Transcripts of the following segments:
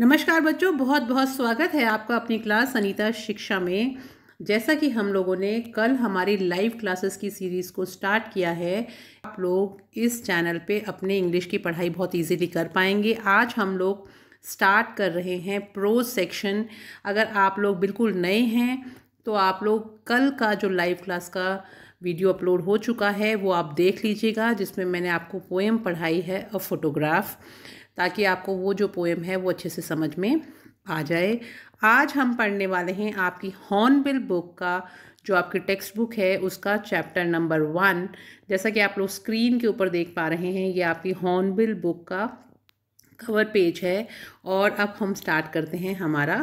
नमस्कार बच्चों बहुत बहुत स्वागत है आपका अपनी क्लास अनीता शिक्षा में जैसा कि हम लोगों ने कल हमारी लाइव क्लासेस की सीरीज़ को स्टार्ट किया है आप लोग इस चैनल पे अपने इंग्लिश की पढ़ाई बहुत इजीली कर पाएंगे आज हम लोग स्टार्ट कर रहे हैं प्रो सेक्शन अगर आप लोग बिल्कुल नए हैं तो आप लोग कल का जो लाइव क्लास का वीडियो अपलोड हो चुका है वो आप देख लीजिएगा जिसमें मैंने आपको पोएम पढ़ाई है अ फ़ोटोग्राफ़ ताकि आपको वो जो पोएम है वो अच्छे से समझ में आ जाए आज हम पढ़ने वाले हैं आपकी हॉर्नबिल बुक का जो आपकी टेक्स्ट बुक है उसका चैप्टर नंबर वन जैसा कि आप लोग स्क्रीन के ऊपर देख पा रहे हैं ये आपकी हॉर्नबिल बुक का कवर पेज है और अब हम स्टार्ट करते हैं हमारा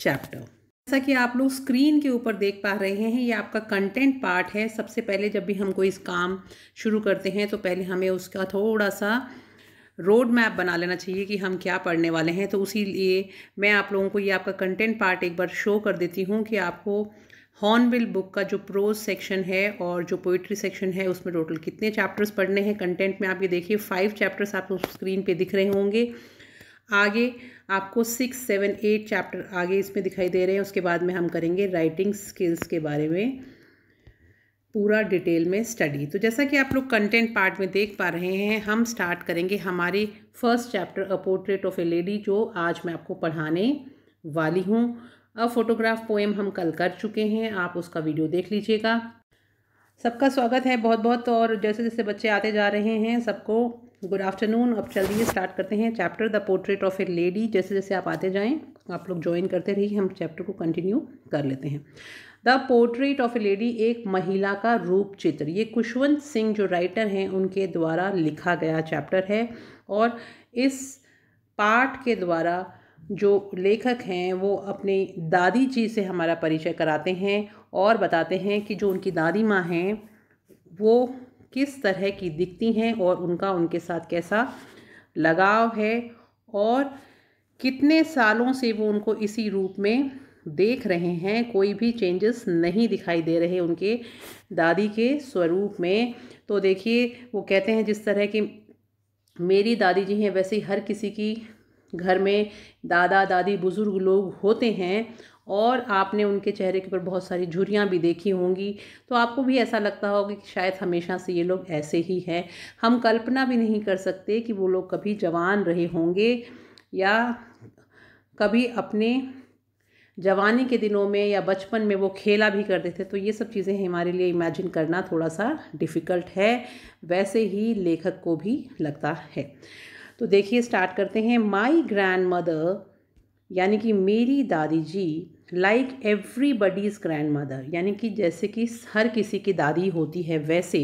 चैप्टर जैसा कि आप लोग स्क्रीन के ऊपर देख पा रहे हैं ये आपका कंटेंट पार्ट है सबसे पहले जब भी हम कोई काम शुरू करते हैं तो पहले हमें उसका थोड़ा सा रोड मैप बना लेना चाहिए कि हम क्या पढ़ने वाले हैं तो उसी लिए मैं आप लोगों को ये आपका कंटेंट पार्ट एक बार शो कर देती हूँ कि आपको हॉर्नबिल बुक का जो प्रोज सेक्शन है और जो पोइट्री सेक्शन है उसमें टोटल कितने चैप्टर्स पढ़ने हैं कंटेंट में आप ये देखिए फाइव चैप्टर्स आपको स्क्रीन पे दिख रहे होंगे आगे आपको सिक्स सेवन एट चैप्टर आगे इसमें दिखाई दे रहे हैं उसके बाद में हम करेंगे राइटिंग स्किल्स के बारे में पूरा डिटेल में स्टडी तो जैसा कि आप लोग कंटेंट पार्ट में देख पा रहे हैं हम स्टार्ट करेंगे हमारे first chapter a portrait of a lady जो आज मैं आपको पढ़ाने वाली हूँ अ फोटोग्राफ पोएम हम कल कर चुके हैं आप उसका वीडियो देख लीजिएगा सबका स्वागत है बहुत बहुत और जैसे जैसे बच्चे आते जा रहे हैं सबको गुड आफ्टरनून अब चलिए स्टार्ट करते हैं chapter the portrait of a lady जैसे जैसे आप आते जाएं आप लोग ज्वाइन करते रहिए हम चैप्टर को कंटिन्यू कर लेते हैं the portrait of a lady एक महिला का रूप चित्र ये कुशवंत सिंह जो राइटर हैं उनके द्वारा लिखा गया चैप्टर है और इस पाठ के द्वारा जो लेखक हैं वो अपनी दादी जी से हमारा परिचय कराते हैं और बताते हैं कि जो उनकी दादी माँ हैं वो किस तरह की दिखती हैं और उनका उनके साथ कैसा लगाव है और कितने सालों से वो उनको इसी रूप में देख रहे हैं कोई भी चेंजेस नहीं दिखाई दे रहे उनके दादी के स्वरूप में तो देखिए वो कहते हैं जिस तरह की मेरी दादी जी हैं वैसे ही हर किसी की घर में दादा दादी बुज़ुर्ग लोग होते हैं और आपने उनके चेहरे के ऊपर बहुत सारी झुरियाँ भी देखी होंगी तो आपको भी ऐसा लगता होगा कि शायद हमेशा से ये लोग ऐसे ही हैं हम कल्पना भी नहीं कर सकते कि वो लोग कभी जवान रहे होंगे या कभी अपने जवानी के दिनों में या बचपन में वो खेला भी करते थे तो ये सब चीज़ें हमारे लिए इमेजिन करना थोड़ा सा डिफ़िकल्ट है वैसे ही लेखक को भी लगता है तो देखिए स्टार्ट करते हैं माई ग्रैंड मदर यानी कि मेरी दादी जी लाइक एवरीबडीज़ ग्रैंड मदर यानी कि जैसे कि हर किसी की दादी होती है वैसे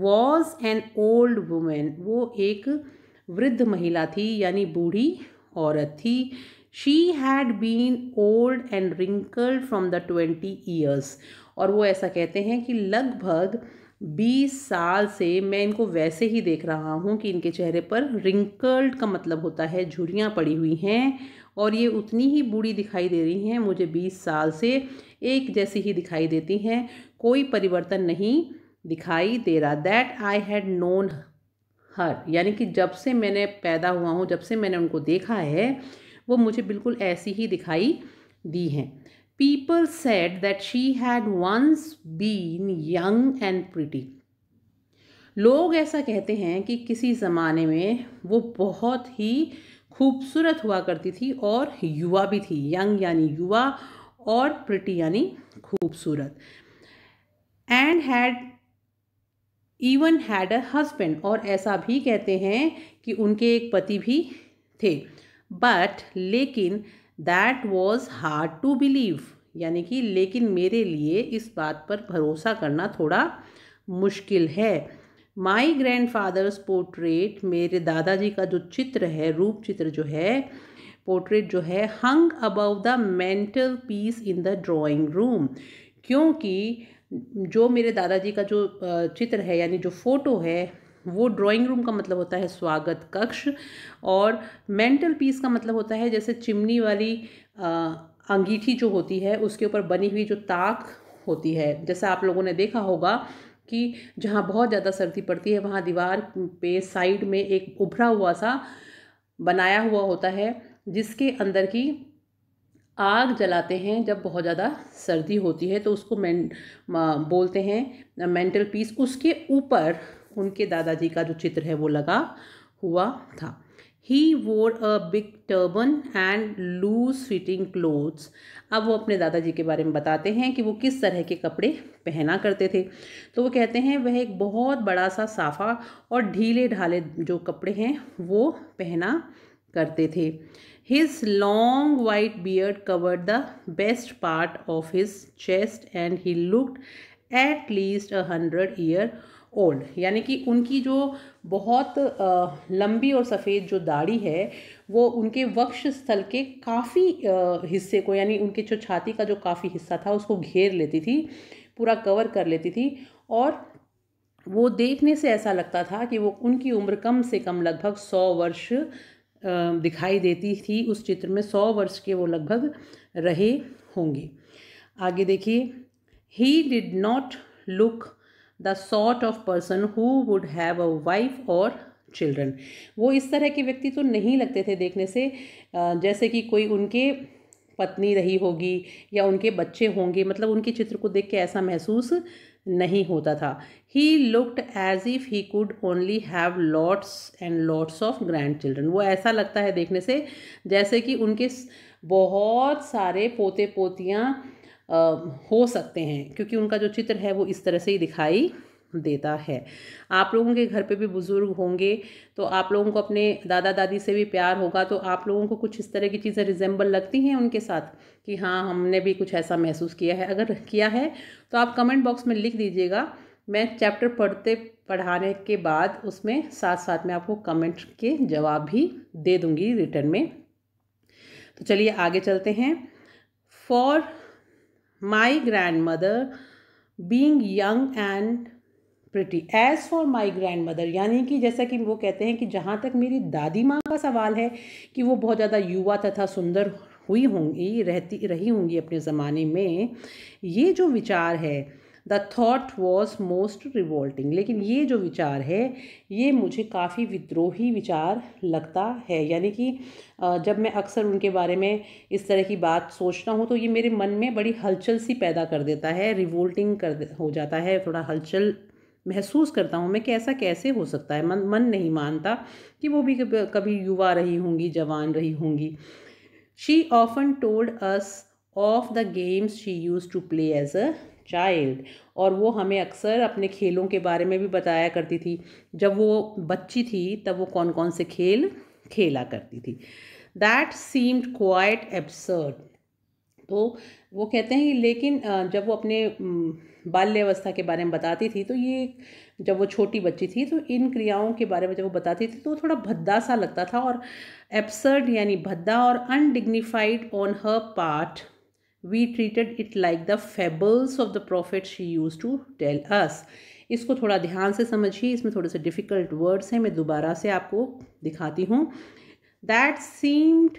वॉज एन ओल्ड वुमेन वो एक वृद्ध महिला थी यानी बूढ़ी औरत थी she had been old and wrinkled from the twenty years और वो ऐसा कहते हैं कि लगभग बीस साल से मैं इनको वैसे ही देख रहा हूँ कि इनके चेहरे पर रिंकल्ड का मतलब होता है झुरियाँ पड़ी हुई हैं और ये उतनी ही बूढ़ी दिखाई दे रही हैं मुझे बीस साल से एक जैसी ही दिखाई देती हैं कोई परिवर्तन नहीं दिखाई दे रहा that I had known her यानी कि जब से मैंने पैदा हुआ हूँ जब से मैंने उनको देखा है वो मुझे बिल्कुल ऐसी ही दिखाई दी हैं people said that she had once been young and pretty लोग ऐसा कहते हैं कि किसी ज़माने में वो बहुत ही खूबसूरत हुआ करती थी और युवा भी थी यंग यानी युवा और प्रिटी यानी खूबसूरत and had even had a husband और ऐसा भी कहते हैं कि उनके एक पति भी थे बट लेकिन that was hard to believe यानी कि लेकिन मेरे लिए इस बात पर भरोसा करना थोड़ा मुश्किल है माई ग्रैंड फादर्स पोर्ट्रेट मेरे दादाजी का जो चित्र है रूप चित्र जो है पोर्ट्रेट जो है hung above the mantelpiece in the drawing room क्योंकि जो मेरे दादाजी का जो चित्र है यानी जो फ़ोटो है वो ड्राइंग रूम का मतलब होता है स्वागत कक्ष और मेंटल पीस का मतलब होता है जैसे चिमनी वाली अंगीठी जो होती है उसके ऊपर बनी हुई जो ताक होती है जैसे आप लोगों ने देखा होगा कि जहाँ बहुत ज़्यादा सर्दी पड़ती है वहाँ दीवार पे साइड में एक उभरा हुआ सा बनाया हुआ होता है जिसके अंदर की आग जलाते हैं जब बहुत ज़्यादा सर्दी होती है तो उसको मैं बोलते हैं मेंटल पीस उसके ऊपर उनके दादाजी का जो चित्र है वो लगा हुआ था he wore a big turban and loose fitting clothes अब वो अपने दादाजी के बारे में बताते हैं कि वो किस तरह के कपड़े पहना करते थे तो वो कहते हैं वह एक बहुत बड़ा सा साफा और ढीले ढाले जो कपड़े हैं वो पहना करते थे his long white beard covered the best part of his chest and he looked at least a hundred year old यानी कि उनकी जो बहुत लंबी और सफ़ेद जो दाढ़ी है वो उनके वक्ष स्थल के काफ़ी हिस्से को यानी उनके जो छाती का जो काफ़ी हिस्सा था उसको घेर लेती थी पूरा कवर कर लेती थी और वो देखने से ऐसा लगता था कि वो उनकी उम्र कम से कम लगभग सौ वर्ष दिखाई देती थी उस चित्र में सौ वर्ष के वो लगभग रहे होंगे आगे देखिए he did not look the sort of person who would have a wife और चिल्ड्रन वो इस तरह के व्यक्ति तो नहीं लगते थे देखने से जैसे कि कोई उनके पत्नी रही होगी या उनके बच्चे होंगे मतलब उनके चित्र को देख के ऐसा महसूस नहीं होता था he looked as if he could only have lots and lots of grandchildren वो ऐसा लगता है देखने से जैसे कि उनके बहुत सारे पोते पोतियाँ हो सकते हैं क्योंकि उनका जो चित्र है वो इस तरह से ही दिखाई देता है आप लोगों के घर पे भी बुज़ुर्ग होंगे तो आप लोगों को अपने दादा दादी से भी प्यार होगा तो आप लोगों को कुछ इस तरह की चीज़ें रिजेंबल लगती हैं उनके साथ कि हाँ हमने भी कुछ ऐसा महसूस किया है अगर किया है तो आप कमेंट बॉक्स में लिख दीजिएगा मैं चैप्टर पढ़ते पढ़ाने के बाद उसमें साथ साथ में आपको कमेंट के जवाब भी दे दूँगी रिटर्न में तो चलिए आगे चलते हैं for my grandmother being young and pretty as for my grandmother यानी कि जैसा कि वो कहते हैं कि जहाँ तक मेरी दादी माँ का सवाल है कि वो बहुत ज़्यादा युवा तथा सुंदर हुई होंगी रहती रही होंगी अपने ज़माने में ये जो विचार है the thought was most revolting लेकिन ये जो विचार है ये मुझे काफ़ी विद्रोही विचार लगता है यानी कि जब मैं अक्सर उनके बारे में इस तरह की बात सोचता हूँ तो ये मेरे मन में बड़ी हलचल सी पैदा कर देता है रिवोल्टिंग कर हो जाता है थोड़ा हलचल महसूस करता हूँ मैं कि ऐसा कैसे हो सकता है मन मन नहीं मानता कि वो भी कभी युवा रही होंगी जवान रही होंगी she often told us of the games she used to play as a child और वो हमें अक्सर अपने खेलों के बारे में भी बताया करती थी जब वो बच्ची थी तब वो कौन कौन से खेल खेला करती थी दैट सीम्ड क्वाइट एब्सर्ड तो वो कहते हैं लेकिन जब वो अपने बाल्यावस्था के बारे में बताती थी तो ये जब वो छोटी बच्ची थी तो इन क्रियाओं के बारे में जब वो बताती थी तो थोड़ा भद्दा सा लगता था और एब्सर्ड यानी भद्दा और undignified on her part we treated it like the fables of the prophet she used to tell us इसको थोड़ा ध्यान से समझिए इसमें थोड़े से डिफ़िकल्ट वर्ड्स हैं मैं दोबारा से आपको दिखाती हूँ दैट सीम्ड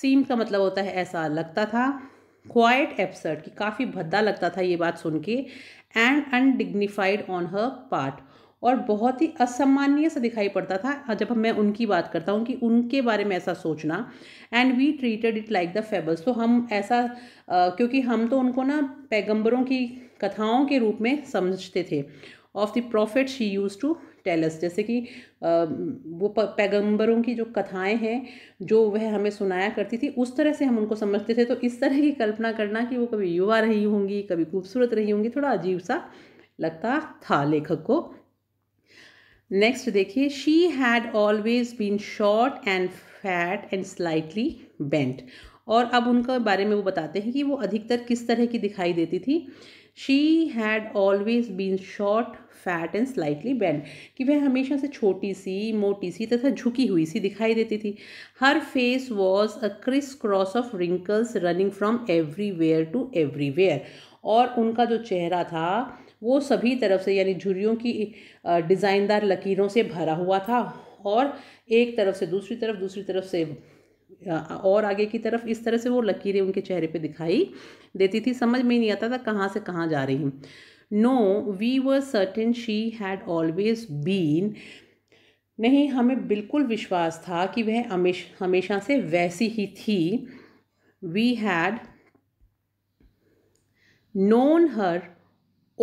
सीम का मतलब होता है ऐसा लगता था क्वाइट एपसर्ड कि काफ़ी भद्दा लगता था ये बात सुन के and undignified on her part और बहुत ही असामान्य सा दिखाई पड़ता था हाँ, जब मैं उनकी बात करता हूँ कि उनके बारे में ऐसा सोचना and we treated it like the fables तो हम ऐसा आ, क्योंकि हम तो उनको ना पैगंबरों की कथाओं के रूप में समझते थे of the prophet she used to tell us जैसे कि वो पैगंबरों की जो कथाएं हैं जो वह हमें सुनाया करती थी उस तरह से हम उनको समझते थे तो इस तरह की कल्पना करना कि वो कभी युवा रही होंगी कभी खूबसूरत रही होंगी थोड़ा अजीब सा लगता था लेखक को नेक्स्ट देखिए she had always been short and fat and slightly bent और अब उनके बारे में वो बताते हैं कि वो अधिकतर किस तरह की दिखाई देती थी she had always been short fat and slightly bent कि वह हमेशा से छोटी सी मोटी सी तथा झुकी हुई सी दिखाई देती थी her face was a crisscross of wrinkles running from everywhere to everywhere और उनका जो चेहरा था वो सभी तरफ से यानी झुरियों की डिज़ाइनदार लकीरों से भरा हुआ था और एक तरफ से दूसरी तरफ दूसरी तरफ से और आगे की तरफ इस तरह से वो लकीरें उनके चेहरे पे दिखाई देती थी समझ में नहीं आता था कहाँ से कहाँ जा रही हूँ no we were certain she had always been नहीं हमें बिल्कुल विश्वास था कि वह हमेश हमेशा से वैसी ही थी we had known her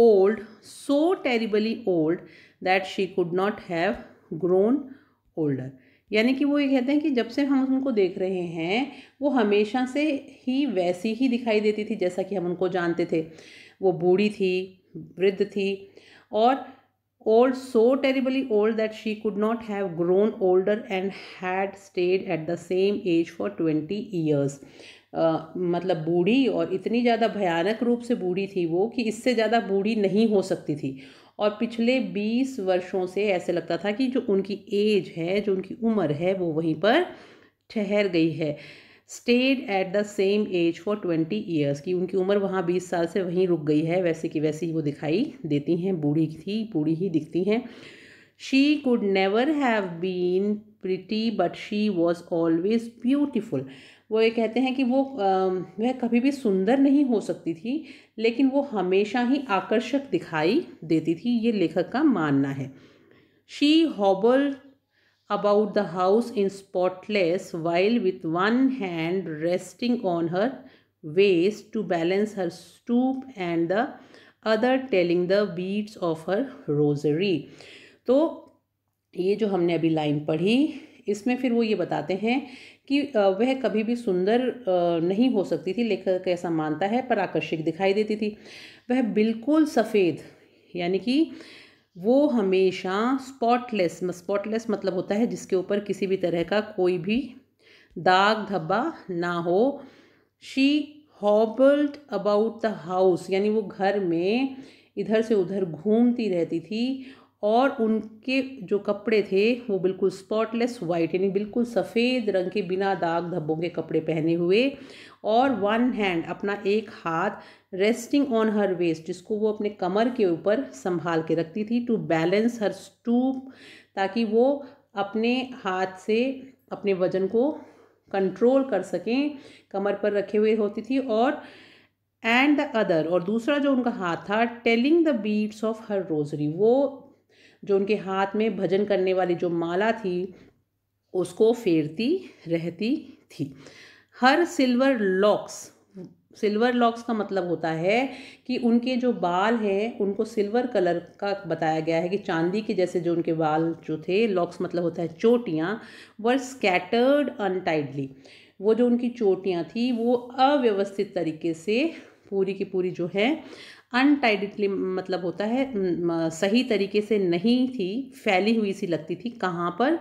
old so terribly old that she could not have grown older यानी कि वो ये कहते हैं कि जब से हम उनको देख रहे हैं वो हमेशा से ही वैसी ही दिखाई देती थी जैसा कि हम उनको जानते थे वो बूढ़ी थी वृद्ध थी और old so terribly old that she could not have grown older and had stayed at the same age for twenty years मतलब बूढ़ी और इतनी ज़्यादा भयानक रूप से बूढ़ी थी वो कि इससे ज़्यादा बूढ़ी नहीं हो सकती थी और पिछले बीस वर्षों से ऐसे लगता था कि जो उनकी एज है जो उनकी उम्र है वो वहीं पर ठहर गई है stayed at the same age for twenty years की उनकी उम्र वहाँ बीस साल से वहीं रुक गई है वैसे कि वैसे ही वो दिखाई देती हैं बूढ़ी थी बूढ़ी ही दिखती हैं she could never have been pretty but she was always beautiful वो ये कहते हैं कि वो वह कभी भी सुंदर नहीं हो सकती थी लेकिन वो हमेशा ही आकर्षक दिखाई देती थी ये लेखक का मानना है she hobble about the house in spotless white with one hand resting on her waist to balance her stoop and the other telling the beads of her rosary तो ये जो हमने अभी लाइन पढ़ी इसमें फिर वो ये बताते हैं कि वह कभी भी सुंदर नहीं हो सकती थी लेखक ऐसा मानता है पर आकर्षक दिखाई देती थी वह बिल्कुल सफ़ेद यानी कि वो हमेशा स्पॉटलेस स्पॉटलेस मतलब होता है जिसके ऊपर किसी भी तरह का कोई भी दाग धब्बा ना हो she hobbled about the house यानी वो घर में इधर से उधर घूमती रहती थी और उनके जो कपड़े थे वो बिल्कुल स्पॉटलेस वाइट यानी बिल्कुल सफ़ेद रंग के बिना दाग धब्बों के कपड़े पहने हुए और वन हैंड अपना एक हाथ रेस्टिंग ऑन हर वेस्ट जिसको वो अपने कमर के ऊपर संभाल के रखती थी टू बैलेंस हर स्टूप ताकि वो अपने हाथ से अपने वजन को कंट्रोल कर सकें कमर पर रखे हुए होती थी और एंड द अदर और दूसरा जो उनका हाथ था telling the beads of her rosary वो जो उनके हाथ में भजन करने वाली जो माला थी उसको फेरती रहती थी her silver locks silver locks का मतलब होता है कि उनके जो बाल हैं उनको सिल्वर कलर का बताया गया है कि चांदी के जैसे जो उनके बाल जो थे लॉक्स मतलब होता है चोटियाँ वर स्कैटर्ड अनटाइडली वो जो उनकी चोटियाँ थी वो अव्यवस्थित तरीके से पूरी की पूरी जो है अनटाइडली मतलब होता है सही तरीके से नहीं थी फैली हुई सी लगती थी कहाँ पर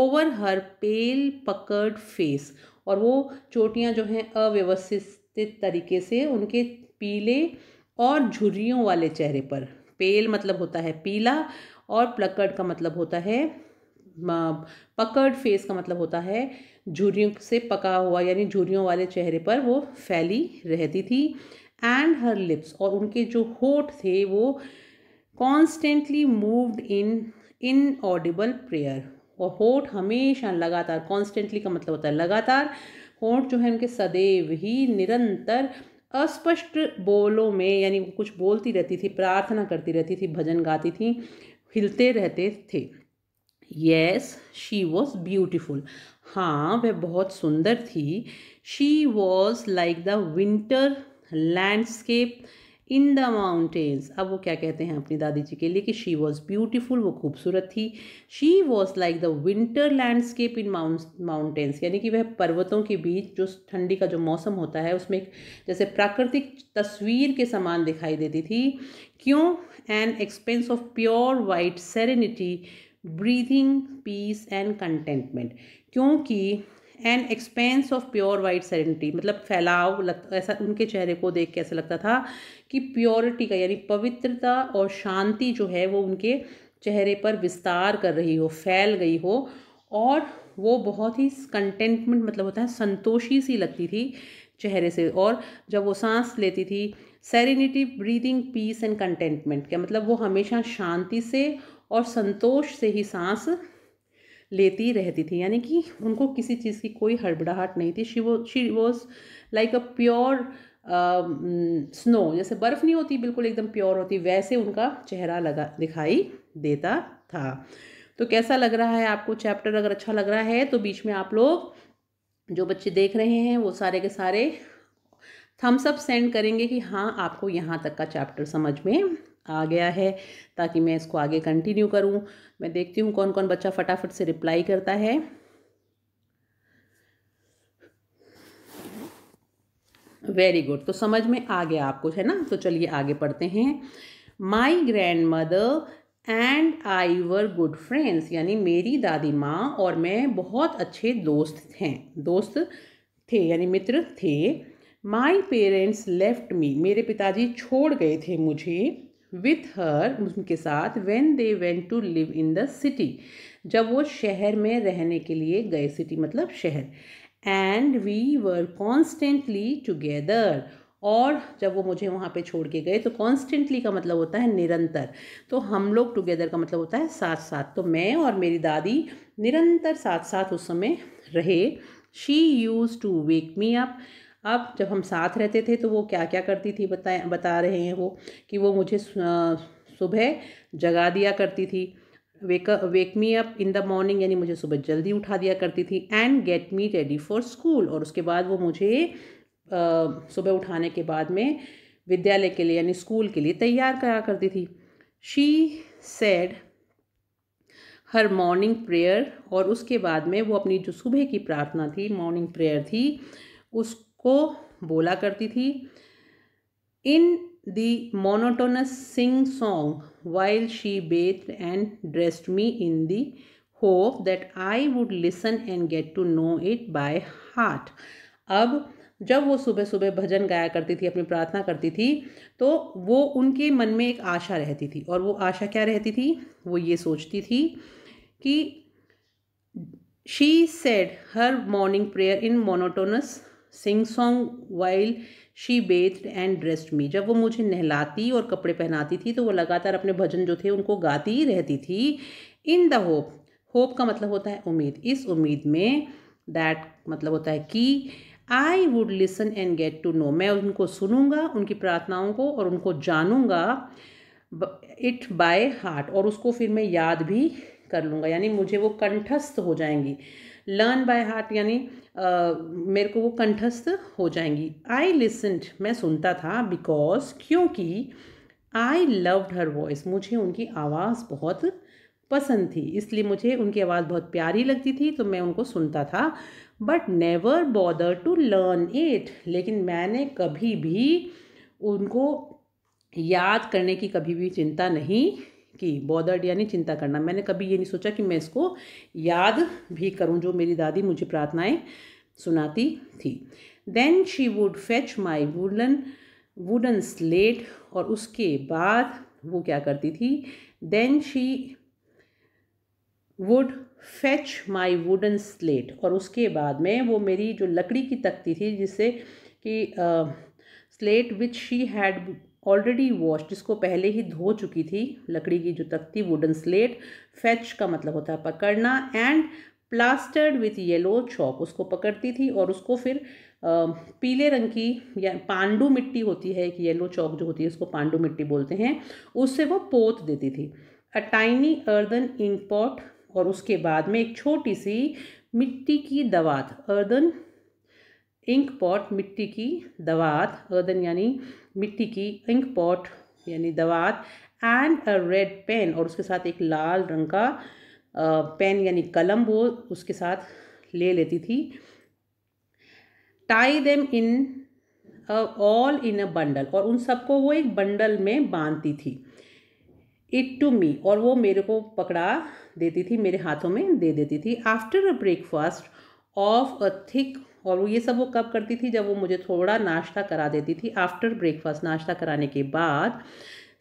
ओवर हर पेल पकड़ फेस और वो चोटियाँ जो हैं अव्यवस्थित तरीके से उनके पीले और झुर्रियों वाले चेहरे पर पेल मतलब होता है पीला और प्लकड़ का मतलब होता है पकड़ फेस का मतलब होता है झुर्रियों से पका हुआ यानी झुर्रियों वाले चेहरे पर वो फैली रहती थी एंड हर लिप्स और उनके जो होठ थे वो constantly moved in inaudible prayer और होठ हमेशा लगातार कॉन्स्टेंटली का मतलब होता है लगातार होठ जो है उनके सदैव ही निरंतर अस्पष्ट बोलों में यानी वो कुछ बोलती रहती थी प्रार्थना करती रहती थी भजन गाती थी हिलते रहते थे येस शी वॉज ब्यूटिफुल हाँ वह बहुत सुंदर थी she was like the winter landscape in the mountains अब वो क्या कहते हैं अपनी दादी जी के लिए कि शी वॉज ब्यूटिफुल वो खूबसूरत थी she was like the winter landscape in mountains यानी कि वह पर्वतों के बीच जो ठंडी का जो मौसम होता है उसमें एक जैसे प्राकृतिक तस्वीर के समान दिखाई देती थी क्यों an expanse of pure white serenity breathing peace and contentment क्योंकि and expanse of pure white serenity मतलब फैलाव लग ऐसा उनके चेहरे को देख के ऐसा लगता था कि प्योरिटी का यानी पवित्रता और शांति जो है वो उनके चेहरे पर विस्तार कर रही हो फैल गई हो और वो बहुत ही कंटेंटमेंट मतलब होता है संतोषी सी लगती थी चेहरे से और जब वो सांस लेती थी serenity breathing peace and contentment क्या मतलब वो हमेशा शांति से और संतोष से ही सांस लेती रहती थी यानी कि उनको किसी चीज़ की कोई हड़बड़ाहट नहीं थी शी वो she was like a pure snow जैसे बर्फ़ नहीं होती बिल्कुल एकदम प्योर होती वैसे उनका चेहरा लगा दिखाई देता था तो कैसा लग रहा है आपको चैप्टर अगर अच्छा लग रहा है तो बीच में आप लोग जो बच्चे देख रहे हैं वो सारे के सारे थम्सअप सेंड करेंगे कि हाँ आपको यहाँ तक का चैप्टर समझ में आ गया है ताकि मैं इसको आगे कंटिन्यू करूं मैं देखती हूं कौन कौन बच्चा फटाफट से रिप्लाई करता है वेरी गुड तो समझ में आ गया आपको है ना तो चलिए आगे पढ़ते हैं my grandmother and I were good friends यानी मेरी दादी माँ और मैं बहुत अच्छे दोस्त थे दोस्त थे यानी मित्र थे माई पेरेंट्स लेफ्ट मी मेरे पिताजी छोड़ गए थे मुझे विथ हर उनके साथ when they went to live in the city जब वो शहर में रहने के लिए गए सिटी मतलब शहर and we were constantly together और जब वो मुझे वहाँ पे छोड़ के गए तो कॉन्स्टेंटली का मतलब होता है निरंतर तो हम लोग टुगेदर का मतलब होता है साथ साथ तो मैं और मेरी दादी निरंतर साथ साथ उस समय रहे she used to wake me up अब जब हम साथ रहते थे तो वो क्या क्या करती थी बताए बता रहे हैं वो कि वो मुझे सुबह जगा दिया करती थी wake wake me up in the morning यानी मुझे सुबह जल्दी उठा दिया करती थी and get me ready for school और उसके बाद वो मुझे सुबह उठाने के बाद में विद्यालय के लिए यानी स्कूल के लिए तैयार करा करती थी she said her morning prayer और उसके बाद में वो अपनी जो सुबह की प्रार्थना थी मॉर्निंग प्रेयर थी उस को बोला करती थी in the monotonous singsong while she bathed and dressed me in the hope that I would listen and get to know it by heart अब जब वो सुबह सुबह भजन गाया करती थी अपनी प्रार्थना करती थी तो वो उनके मन में एक आशा रहती थी और वो आशा क्या रहती थी वो ये सोचती थी कि she said her morning prayer in monotonous singsong while she bathed and dressed me जब वो मुझे नहलाती और कपड़े पहनाती थी तो वो लगातार अपने भजन जो थे उनको गाती ही रहती थी इन द होप होप का मतलब होता है उम्मीद इस उम्मीद में दैट मतलब होता है कि I would listen and get to know मैं उनको सुनूंगा उनकी प्रार्थनाओं को और उनको जानूंगा इट बाय हार्ट और उसको फिर मैं याद भी कर लूँगा यानी मुझे वो कंठस्थ हो जाएंगी लर्न बाय हार्ट यानी मेरे को वो कंठस्थ हो जाएंगी आई लिसनड मैं सुनता था बिकॉज क्योंकि आई लव्ड हर वॉइस मुझे उनकी आवाज़ बहुत पसंद थी इसलिए मुझे उनकी आवाज़ बहुत प्यारी लगती थी तो मैं उनको सुनता था but never bother to learn it लेकिन मैंने कभी भी उनको याद करने की कभी भी चिंता नहीं कि बॉदर्ड यानी चिंता करना मैंने कभी ये नहीं सोचा कि मैं इसको याद भी करूँ जो मेरी दादी मुझे प्रार्थनाएँ सुनाती थी then she would fetch my wooden wooden slate और उसके बाद वो क्या करती थी then she would fetch my wooden slate और उसके बाद में वो मेरी जो लकड़ी की तख्ती थी जिससे कि slate which she had already wash जिसको पहले ही धो चुकी थी लकड़ी की जो तख्ती वुडन स्लेट फैच का मतलब होता है पकड़ना and plastered with yellow chalk उसको पकड़ती थी और उसको फिर आ, पीले रंग की या पांडू मिट्टी होती है एक येलो चौक जो होती है उसको पांडू मिट्टी बोलते हैं उससे वो पोत देती थी a tiny earthen ink pot और उसके बाद में एक छोटी सी मिट्टी की दवात अर्दन इंक पॉट मिट्टी की दवात अर्दन यानी मिट्टी की इंक पॉट यानी दवात एंड अ रेड पेन और उसके साथ एक लाल रंग का पेन यानी कलम वो उसके साथ ले लेती थी tie them in all in a bundle और उन सबको वो एक बंडल में बांधती थी इट टू मी और वो मेरे को पकड़ा देती थी मेरे हाथों में दे देती थी after a breakfast of a thick और वो ये सब वो कब करती थी जब वो मुझे थोड़ा नाश्ता करा देती थी आफ्टर ब्रेकफास्ट नाश्ता कराने के बाद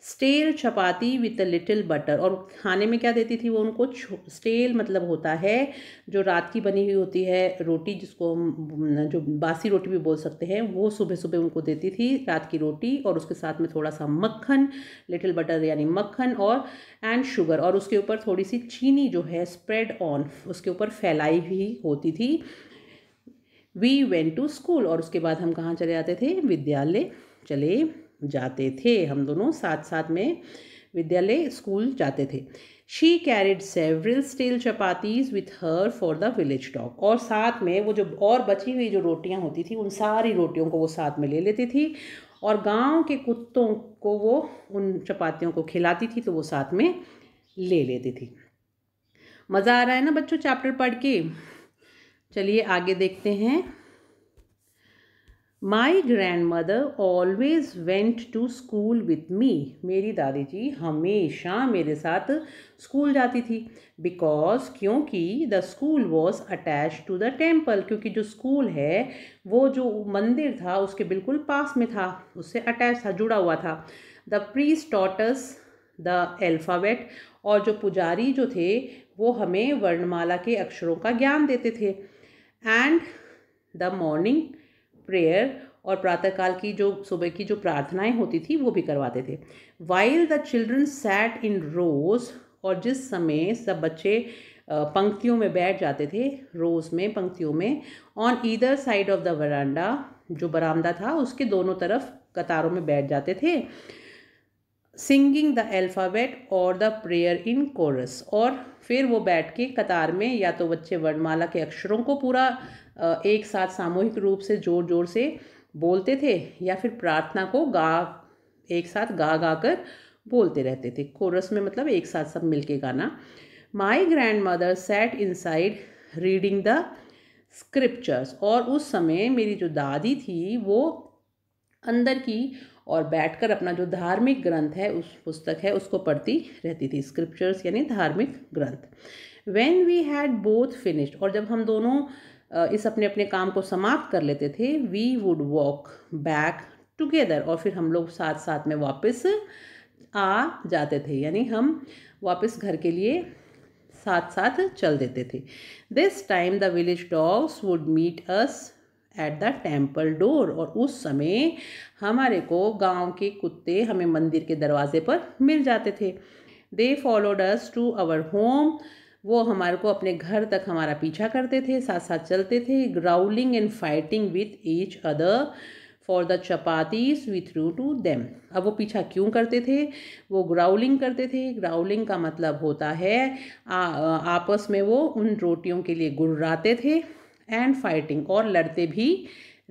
stale chapati with a little butter और खाने में क्या देती थी वो उनको स्टेल मतलब होता है जो रात की बनी हुई होती है रोटी जिसको हम जो बासी रोटी भी बोल सकते हैं वो सुबह सुबह उनको देती थी रात की रोटी और उसके साथ में थोड़ा सा मक्खन लिटिल बटर यानी मक्खन और एंड शुगर और उसके ऊपर थोड़ी सी चीनी जो है स्प्रेड ऑन उसके ऊपर फैलाई हुई होती थी वी वेंट टू स्कूल और उसके बाद हम कहाँ चले जाते थे विद्यालय चले जाते थे हम दोनों साथ साथ में विद्यालय स्कूल जाते थे she carried several stale chapatis with her for the village dog और साथ में वो जो और बची हुई जो रोटियां होती थी उन सारी रोटियों को वो साथ में ले लेती थी और गांव के कुत्तों को वो उन चपातियों को खिलाती थी तो वो साथ में ले लेती थी मज़ा आ रहा है ना बच्चों चैप्टर पढ़ के चलिए आगे देखते हैं my grandmother always went to school with me मेरी दादी जी हमेशा मेरे साथ स्कूल जाती थी बिकॉज क्योंकि the school was attached to the temple क्योंकि जो स्कूल है वो जो मंदिर था उसके बिल्कुल पास में था उससे अटैच था जुड़ा हुआ था the priest taught us the alphabet और जो पुजारी जो थे वो हमें वर्णमाला के अक्षरों का ज्ञान देते थे एंड द मॉर्निंग प्रेयर और प्रातःकाल की जो सुबह की जो प्रार्थनाएं होती थी वो भी करवाते थे while the children sat in rows और जिस समय सब बच्चे पंक्तियों में बैठ जाते थे रोज में पंक्तियों में on either side of the veranda जो बरामदा था उसके दोनों तरफ कतारों में बैठ जाते थे सिंगिंग द एल्फ़ाबेट और द प्रेयर इन कोरस और फिर वो बैठ के कतार में या तो बच्चे वर्णमाला के अक्षरों को पूरा एक साथ सामूहिक रूप से जोर जोर से बोलते थे या फिर प्रार्थना को गा एक साथ गा गा कर बोलते रहते थे कोरस में मतलब एक साथ सब मिल के गाना my grandmother sat inside reading the scriptures और उस समय मेरी जो दादी थी वो अंदर की और बैठकर अपना जो धार्मिक ग्रंथ है उस पुस्तक है उसको पढ़ती रहती थी स्क्रिप्चर्स यानी धार्मिक ग्रंथ when we had both finished और जब हम दोनों इस अपने अपने काम को समाप्त कर लेते थे we would walk back together और फिर हम लोग साथ साथ में वापस आ जाते थे यानी हम वापस घर के लिए साथ साथ चल देते थे this time the village dogs would meet us at the temple door और उस समय हमारे को गांव के कुत्ते हमें मंदिर के दरवाजे पर मिल जाते थे they followed us to our home वो हमारे को अपने घर तक हमारा पीछा करते थे साथ साथ चलते थे growling and fighting with each other for the chapatis with threw to them अब वो पीछा क्यों करते थे वो ग्राउलिंग करते थे ग्राउलिंग का मतलब होता है आ, आपस में वो उन रोटियों के लिए गुर्राते थे एंड फाइटिंग और लड़ते भी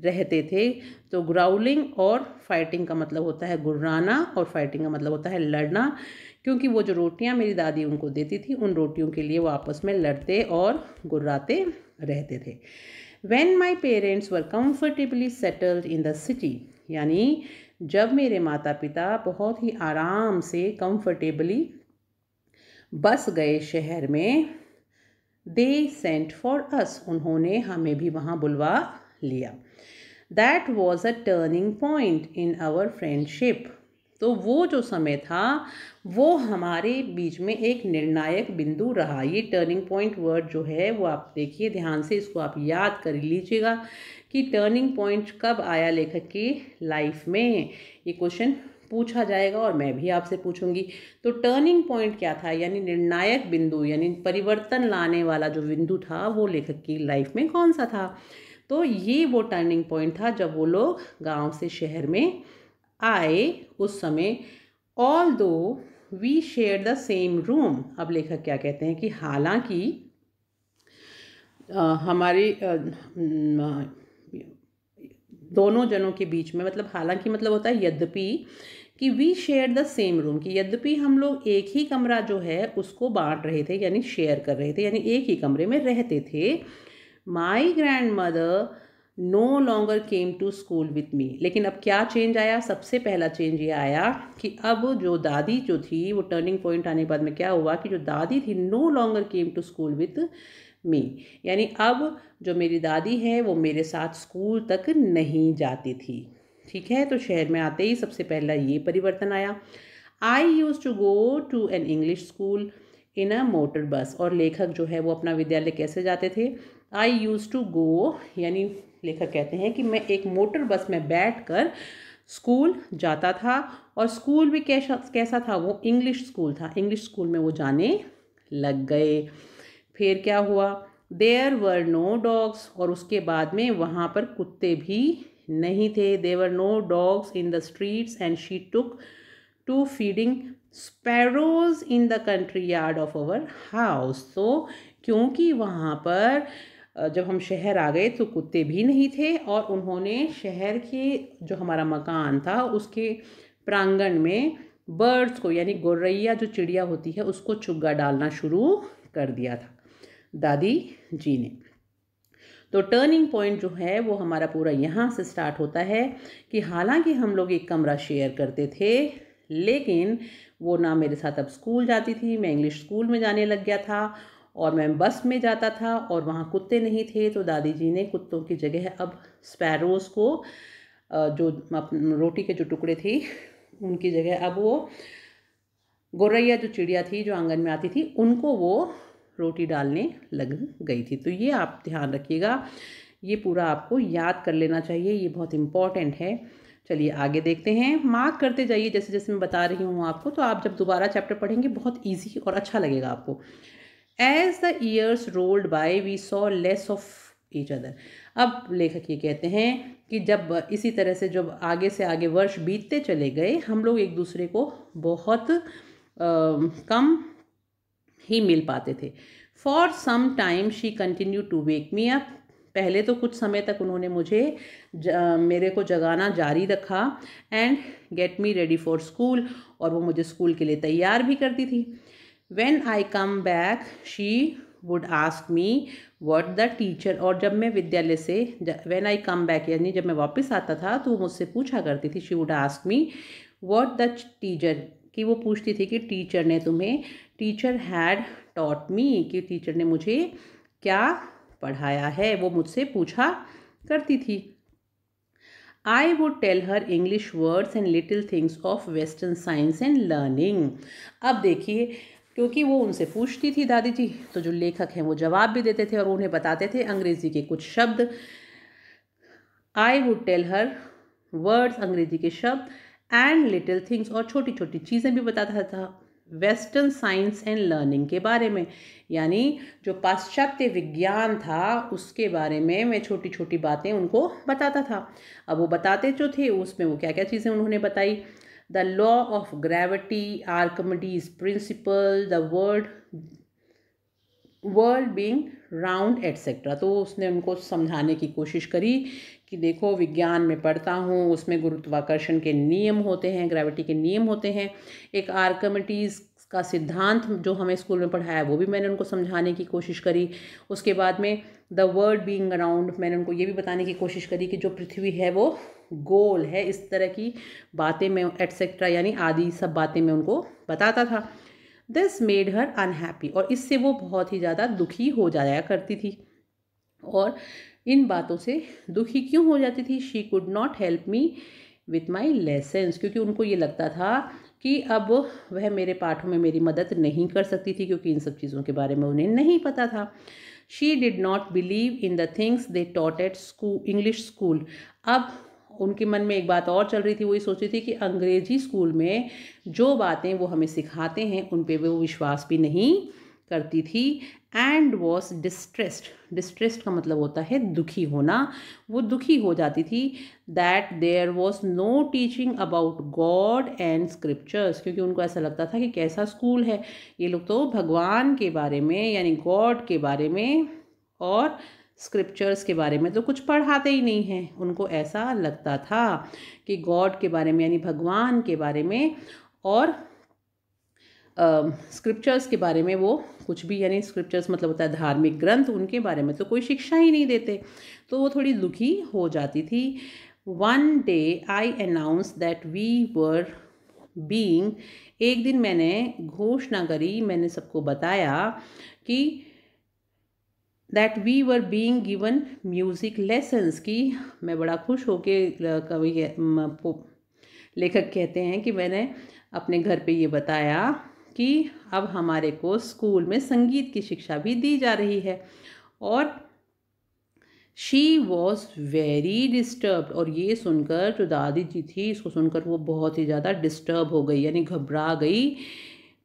रहते थे तो ग्राउलिंग और फाइटिंग का मतलब होता है गुर्राना और फाइटिंग का मतलब होता है लड़ना क्योंकि वो जो रोटियां मेरी दादी उनको देती थी उन रोटियों के लिए वो आपस में लड़ते और गुर्राते रहते थे when my parents were comfortably settled in the city यानी जब मेरे माता पिता बहुत ही आराम से कम्फर्टेबली बस गए शहर में दे सेंट फॉर अस उन्होंने हमें भी वहाँ बुलवा लिया that was a turning point in our friendship तो वो जो समय था वो हमारे बीच में एक निर्णायक बिंदु रहा ये टर्निंग पॉइंट वर्ड जो है वो आप देखिए ध्यान से इसको आप याद कर लीजिएगा कि टर्निंग पॉइंट कब आया लेखक की लाइफ में ये क्वेश्चन पूछा जाएगा और मैं भी आपसे पूछूंगी तो टर्निंग पॉइंट क्या था यानी निर्णायक बिंदु यानी परिवर्तन लाने वाला जो बिंदु था वो लेखक की लाइफ में कौन सा था तो ये वो टर्निंग पॉइंट था जब वो लोग गांव से शहर में आए उस समय although we share the same room अब लेखक क्या कहते हैं कि हालांकि हमारे दोनों जनों के बीच में मतलब हालांकि मतलब होता है यद्यपि कि we share the same room कि यद्यपि हम लोग एक ही कमरा जो है उसको बांट रहे थे यानी शेयर कर रहे थे यानी एक ही कमरे में रहते थे my grandmother no longer came to school with me लेकिन अब क्या चेंज आया सबसे पहला चेंज ये आया कि अब जो दादी जो थी वो टर्निंग पॉइंट आने के बाद में क्या हुआ कि जो दादी थी no longer came to school with me यानी अब जो मेरी दादी है वो मेरे साथ स्कूल तक नहीं जाती थी ठीक है तो शहर में आते ही सबसे पहला ये परिवर्तन आया I used to go to an English school in a motor bus और लेखक जो है वो अपना विद्यालय कैसे जाते थे आई यूज़ टू गो यानी लेखक कहते हैं कि मैं एक मोटर बस में बैठ कर स्कूल जाता था और स्कूल भी कैसा कैसा था वो इंग्लिश स्कूल था इंग्लिश स्कूल में वो जाने लग गए फिर क्या हुआ देयर वर नो डॉग्स और उसके बाद में वहाँ पर कुत्ते भी नहीं थे there were no dogs in the streets and she took to feeding sparrows in the country yard of our house तो क्योंकि वहाँ पर जब हम शहर आ गए तो कुत्ते भी नहीं थे और उन्होंने शहर के जो हमारा मकान था उसके प्रांगण में बर्ड्स को यानी गोरैया जो चिड़िया होती है उसको चुग्गा डालना शुरू कर दिया था दादी जी ने तो टर्निंग पॉइंट जो है वो हमारा पूरा यहाँ से स्टार्ट होता है कि हालांकि हम लोग एक कमरा शेयर करते थे लेकिन वो ना मेरे साथ अब स्कूल जाती थी मैं इंग्लिश स्कूल में जाने लग गया था और मैं बस में जाता था और वहाँ कुत्ते नहीं थे तो दादी जी ने कुत्तों की जगह अब स्पैरोज़ को जो रोटी के जो टुकड़े थे उनकी जगह अब वो गोरैया जो चिड़िया थी जो आंगन में आती थी उनको वो रोटी डालने लग गई थी तो ये आप ध्यान रखिएगा ये पूरा आपको याद कर लेना चाहिए ये बहुत इम्पॉर्टेंट है चलिए आगे देखते हैं मार्क करते जाइए जैसे जैसे मैं बता रही हूँ आपको तो आप जब दोबारा चैप्टर पढ़ेंगे बहुत ईजी और अच्छा लगेगा आपको as the years rolled by we saw less of each other अब लेखक ये कहते हैं कि जब इसी तरह से जब आगे से आगे वर्ष बीतते चले गए हम लोग एक दूसरे को बहुत आ, कम ही मिल पाते थे for some time she continue to wake me up पहले तो कुछ समय तक उन्होंने मुझे ज, मेरे को जगाना जारी रखा and get me ready for school और वो मुझे स्कूल के लिए तैयार भी करती थी when I come back she would ask me what the teacher और जब मैं विद्यालय से वेन आई कम बैक यानी जब मैं वापस आता था तो वो मुझसे पूछा करती थी she would ask me what the teacher कि वो पूछती थी कि टीचर ने तुम्हें टीचर हैड टॉट मी कि टीचर ने मुझे क्या पढ़ाया है वो मुझसे पूछा करती थी I would tell her English words and little things of western science and learning अब देखिए क्योंकि वो उनसे पूछती थी दादी जी तो जो लेखक हैं वो जवाब भी देते थे और उन्हें बताते थे अंग्रेज़ी के कुछ शब्द I would tell her words अंग्रेज़ी के शब्द एंड लिटिल थिंग्स और छोटी छोटी चीज़ें भी बताता था वेस्टर्न साइंस एंड लर्निंग के बारे में यानी जो पाश्चात्य विज्ञान था उसके बारे में मैं छोटी छोटी बातें उनको बताता था अब वो बताते जो थे उसमें वो क्या क्या चीज़ें उन्होंने बताई the law of gravity Archimedes principle the world world being round etcetera तो उसने उनको समझाने की कोशिश करी कि देखो विज्ञान में पढ़ता हूँ उसमें गुरुत्वाकर्षण के नियम होते हैं ग्रेविटी के नियम होते हैं एक आर्कमिटीज़ का सिद्धांत जो हमें स्कूल में पढ़ाया वो भी मैंने उनको समझाने की कोशिश करी उसके बाद में द वर्ल्ड बींग अराउंड मैंने उनको ये भी बताने की कोशिश करी कि जो पृथ्वी है वो गोल है इस तरह की बातें मैं एट्सेट्रा यानी आदि सब बातें मैं उनको बताता था दिस मेड हर अनहैप्पी और इससे वो बहुत ही ज़्यादा दुखी हो जाया करती थी और इन बातों से दुखी क्यों हो जाती थी she could not help me with my lessons क्योंकि उनको ये लगता था कि अब वह मेरे पाठों में मेरी मदद नहीं कर सकती थी क्योंकि इन सब चीज़ों के बारे में उन्हें नहीं पता था she did not believe in the things they taught at school English school अब उनके मन में एक बात और चल रही थी वो ये सोच रही थी कि अंग्रेजी स्कूल में जो बातें वो हमें सिखाते हैं उन पर वो विश्वास भी नहीं करती थी एंड वॉज डिस्ट्रेस्ड डिस्ट्रेस्ड का मतलब होता है दुखी होना वो दुखी हो जाती थी that there was no teaching about God and scriptures क्योंकि उनको ऐसा लगता था कि कैसा स्कूल है ये लोग तो भगवान के बारे में यानी गॉड के बारे में और स्क्रिप्चर्स के बारे में तो कुछ पढ़ाते ही नहीं हैं उनको ऐसा लगता था कि गॉड के बारे में यानी भगवान के बारे में और स्क्रिप्चर्स के बारे में वो कुछ भी यानी स्क्रिप्चर्स मतलब होता है धार्मिक ग्रंथ उनके बारे में तो कोई शिक्षा ही नहीं देते तो वो थोड़ी दुखी हो जाती थी one day I announce that we were being एक दिन मैंने घोषणा करी मैंने सबको बताया कि that we were being given music lessons की मैं बड़ा खुश हो के कवि लेखक कहते हैं कि मैंने अपने घर पे ये बताया कि अब हमारे को स्कूल में संगीत की शिक्षा भी दी जा रही है और शी वॉज वेरी डिस्टर्ब और ये सुनकर जो दादी जी थी इसको सुनकर वो बहुत ही ज़्यादा डिस्टर्ब हो गई यानी घबरा गई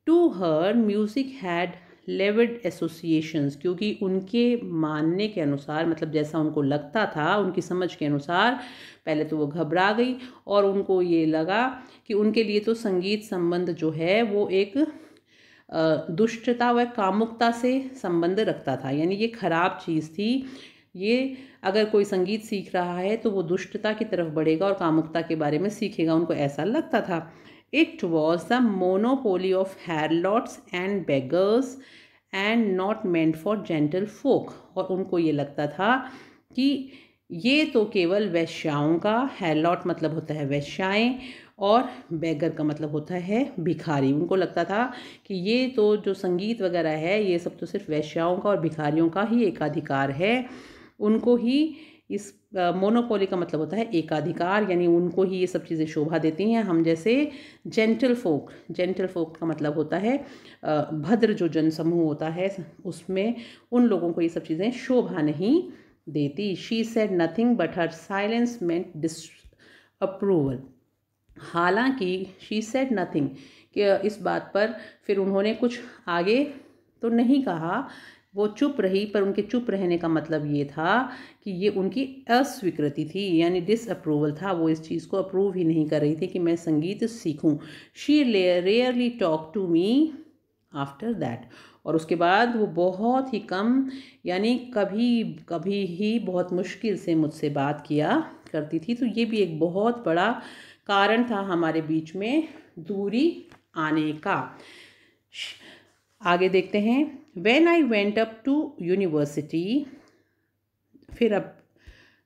to her music had lewd associations क्योंकि उनके मानने के अनुसार मतलब जैसा उनको लगता था उनकी समझ के अनुसार पहले तो वो घबरा गई और उनको ये लगा कि उनके लिए तो संगीत संबंध जो है वो एक दुष्टता व कामुकता से संबंध रखता था यानी ये खराब चीज़ थी ये अगर कोई संगीत सीख रहा है तो वो दुष्टता की तरफ बढ़ेगा और कामुकता के बारे में सीखेगा उनको ऐसा लगता था It was the monopoly of harlots and beggars and not meant for gentle folk. और उनको ये लगता था कि ये तो केवल वैश्याओं का हैलॉट मतलब होता है वैश्याएँ और बैगर का मतलब होता है भिखारी उनको लगता था कि ये तो जो संगीत वगैरह है ये सब तो सिर्फ वैश्याओं का और भिखारियों का ही एकाधिकार है उनको ही इस मोनोपोली का मतलब होता है एकाधिकार यानी उनको ही ये सब चीज़ें शोभा देती हैं हम जैसे जेंटल फोक जेंटल फोक का मतलब होता है भद्र जो जनसमूह होता है उसमें उन लोगों को ये सब चीज़ें शोभा नहीं देती she said nothing but her silence meant disapproval हालांकि शी सेड नथिंग कि इस बात पर फिर उन्होंने कुछ आगे तो नहीं कहा वो चुप रही पर उनके चुप रहने का मतलब ये था कि ये उनकी अस्वीकृति थी यानी डिसअप्रूवल था वो इस चीज़ को अप्रूव ही नहीं कर रही थी कि मैं संगीत सीखूं she rarely talk to me after that और उसके बाद वो बहुत ही कम यानी कभी कभी ही बहुत मुश्किल से मुझसे बात किया करती थी तो ये भी एक बहुत बड़ा कारण था हमारे बीच में दूरी आने का आगे देखते हैं when I went up to university फिर अब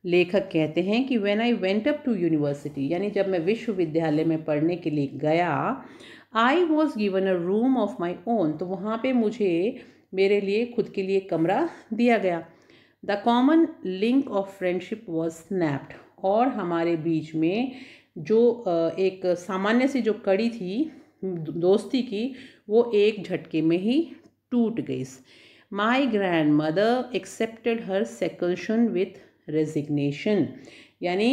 लेखक कहते हैं कि when I went up to university यानी जब मैं विश्वविद्यालय में पढ़ने के लिए गया I was given a room of my own तो वहाँ पे मुझे मेरे लिए खुद के लिए कमरा दिया गया the common link of friendship was snapped और हमारे बीच में जो एक सामान्य सी जो कड़ी थी दोस्ती की वो एक झटके में ही टूट गई my grandmother accepted her seclusion with resignation यानी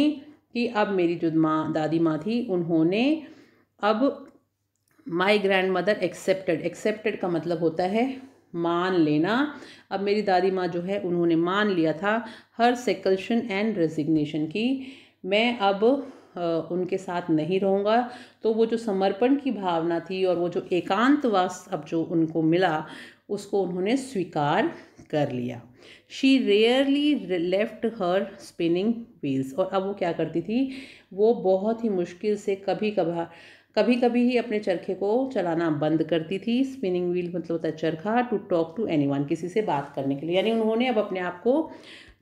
कि अब मेरी जो माँ दादी माँ थी उन्होंने अब my grandmother accepted accepted का मतलब होता है मान लेना अब मेरी दादी माँ जो है उन्होंने मान लिया था हर सेकल्शन एंड रेजिग्नेशन की मैं अब उनके साथ नहीं रहूँगा तो वो जो समर्पण की भावना थी और वो जो एकांतवास अब जो उनको मिला उसको उन्होंने स्वीकार कर लिया she rarely left her spinning wheels और अब वो क्या करती थी वो बहुत ही मुश्किल से कभी कभार कभी कभी ही अपने चरखे को चलाना बंद करती थी स्पिनिंग व्हील मतलब होता है चरखा टू टॉक टू एनी किसी से बात करने के लिए यानी उन्होंने अब अपने आप को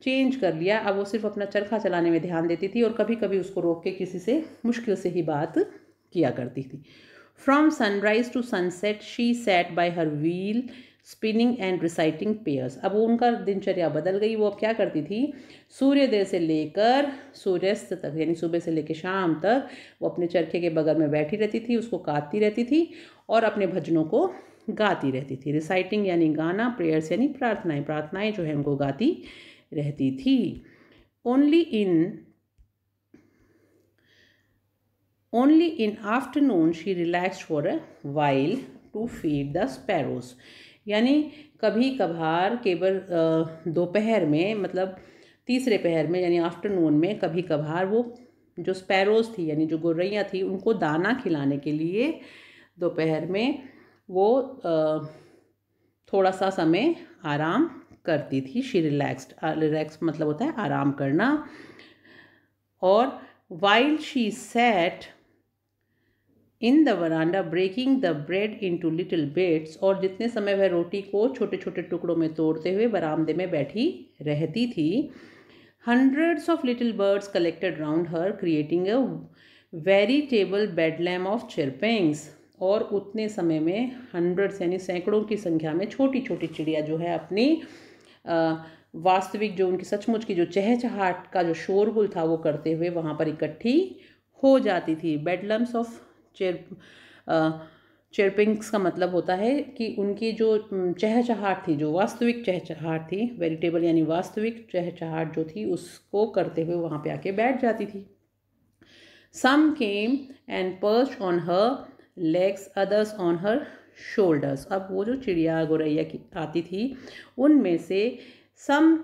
चेंज कर लिया अब वो सिर्फ अपना चरखा चलाने में ध्यान देती थी और कभी कभी उसको रोक के किसी से मुश्किल से ही बात किया करती थी from sunrise to sunset she sat by her wheel spinning and reciting prayers अब वो उनका दिनचर्या बदल गई वो अब क्या करती थी सूर्योदय से लेकर सूर्यास्त तक यानी सुबह से लेकर शाम तक वो अपने चरखे के बगल में बैठी रहती थी उसको काटती रहती थी और अपने भजनों को गाती रहती थी रिसाइटिंग यानी गाना प्रेयर्स यानी प्रार्थनाएं प्रार्थनाएं जो है उनको गाती रहती थी only in only in afternoon she relax for a while to feed the sparrows यानी कभी कभार केवल दोपहर में मतलब तीसरे पहर में यानी आफ्टरनून में कभी कभार वो जो स्पैरोज़ थी यानी जो गुर्रैया थी उनको दाना खिलाने के लिए दोपहर में वो थोड़ा सा समय आराम करती थी शी रिलैक्सड रिलैक्स मतलब होता है आराम करना और while she sat in the verandah breaking the bread into little bits और जितने समय वह रोटी को छोटे छोटे टुकड़ों में तोड़ते हुए बरामदे में बैठी रहती थी hundreds of little birds collected round her creating a veritable bedlam of chirrupings और उतने समय में हंड्रेड्स यानी सैकड़ों की संख्या में छोटी छोटी चिड़िया जो है अपनी वास्तविक जो उनकी सचमुच की जो चहचहाट का जो शोरगुल था वो करते हुए वहाँ पर इकट्ठी हो जाती थी बेडलम्स ऑफ चेर चेरपिंग्स का मतलब होता है कि उनकी जो चहचहाट थी जो वास्तविक चहचहाट थी वेरिटेबल यानी वास्तविक चहचहाट जो थी उसको करते हुए वहाँ पे आके बैठ जाती थी some came and perch on her legs others on her shoulders अब वो जो चिड़िया गोरैया की आती थी उनमें से some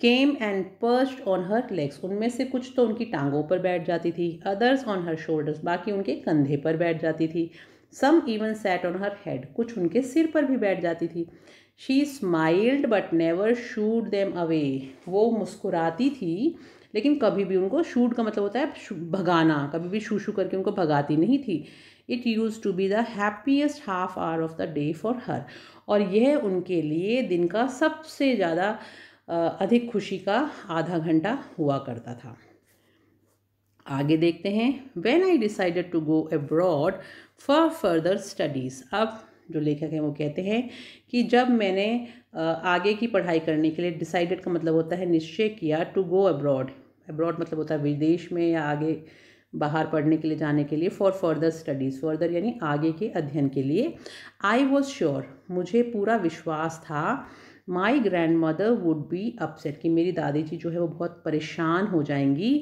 came and perched on her legs उनमें से कुछ तो उनकी टांगों पर बैठ जाती थी अदर्स ऑन हर शोल्डर्स बाकी उनके कंधे पर बैठ जाती थी some even sat on her head कुछ उनके सिर पर भी बैठ जाती थी she smiled but never shooed them away वो मुस्कुराती थी लेकिन कभी भी उनको शूट का मतलब होता है भगाना कभी भी शू शू करके उनको भगाती नहीं थी it used to be the happiest half hour of the day for her और यह उनके लिए दिन का सबसे ज़्यादा अधिक खुशी का आधा घंटा हुआ करता था आगे देखते हैं when I decided to go abroad for further studies अब जो लेखक हैं वो कहते हैं कि जब मैंने आगे की पढ़ाई करने के लिए डिसाइडेड का मतलब होता है निश्चय किया टू गो अब्रॉड अब्रॉड मतलब होता है विदेश में या आगे बाहर पढ़ने के लिए जाने के लिए फॉर फर्दर स्टडीज़ फर्दर यानी आगे के अध्ययन के लिए आई वॉज श्योर मुझे पूरा विश्वास था my grandmother would be upset कि मेरी दादी जी जो है वो बहुत परेशान हो जाएंगी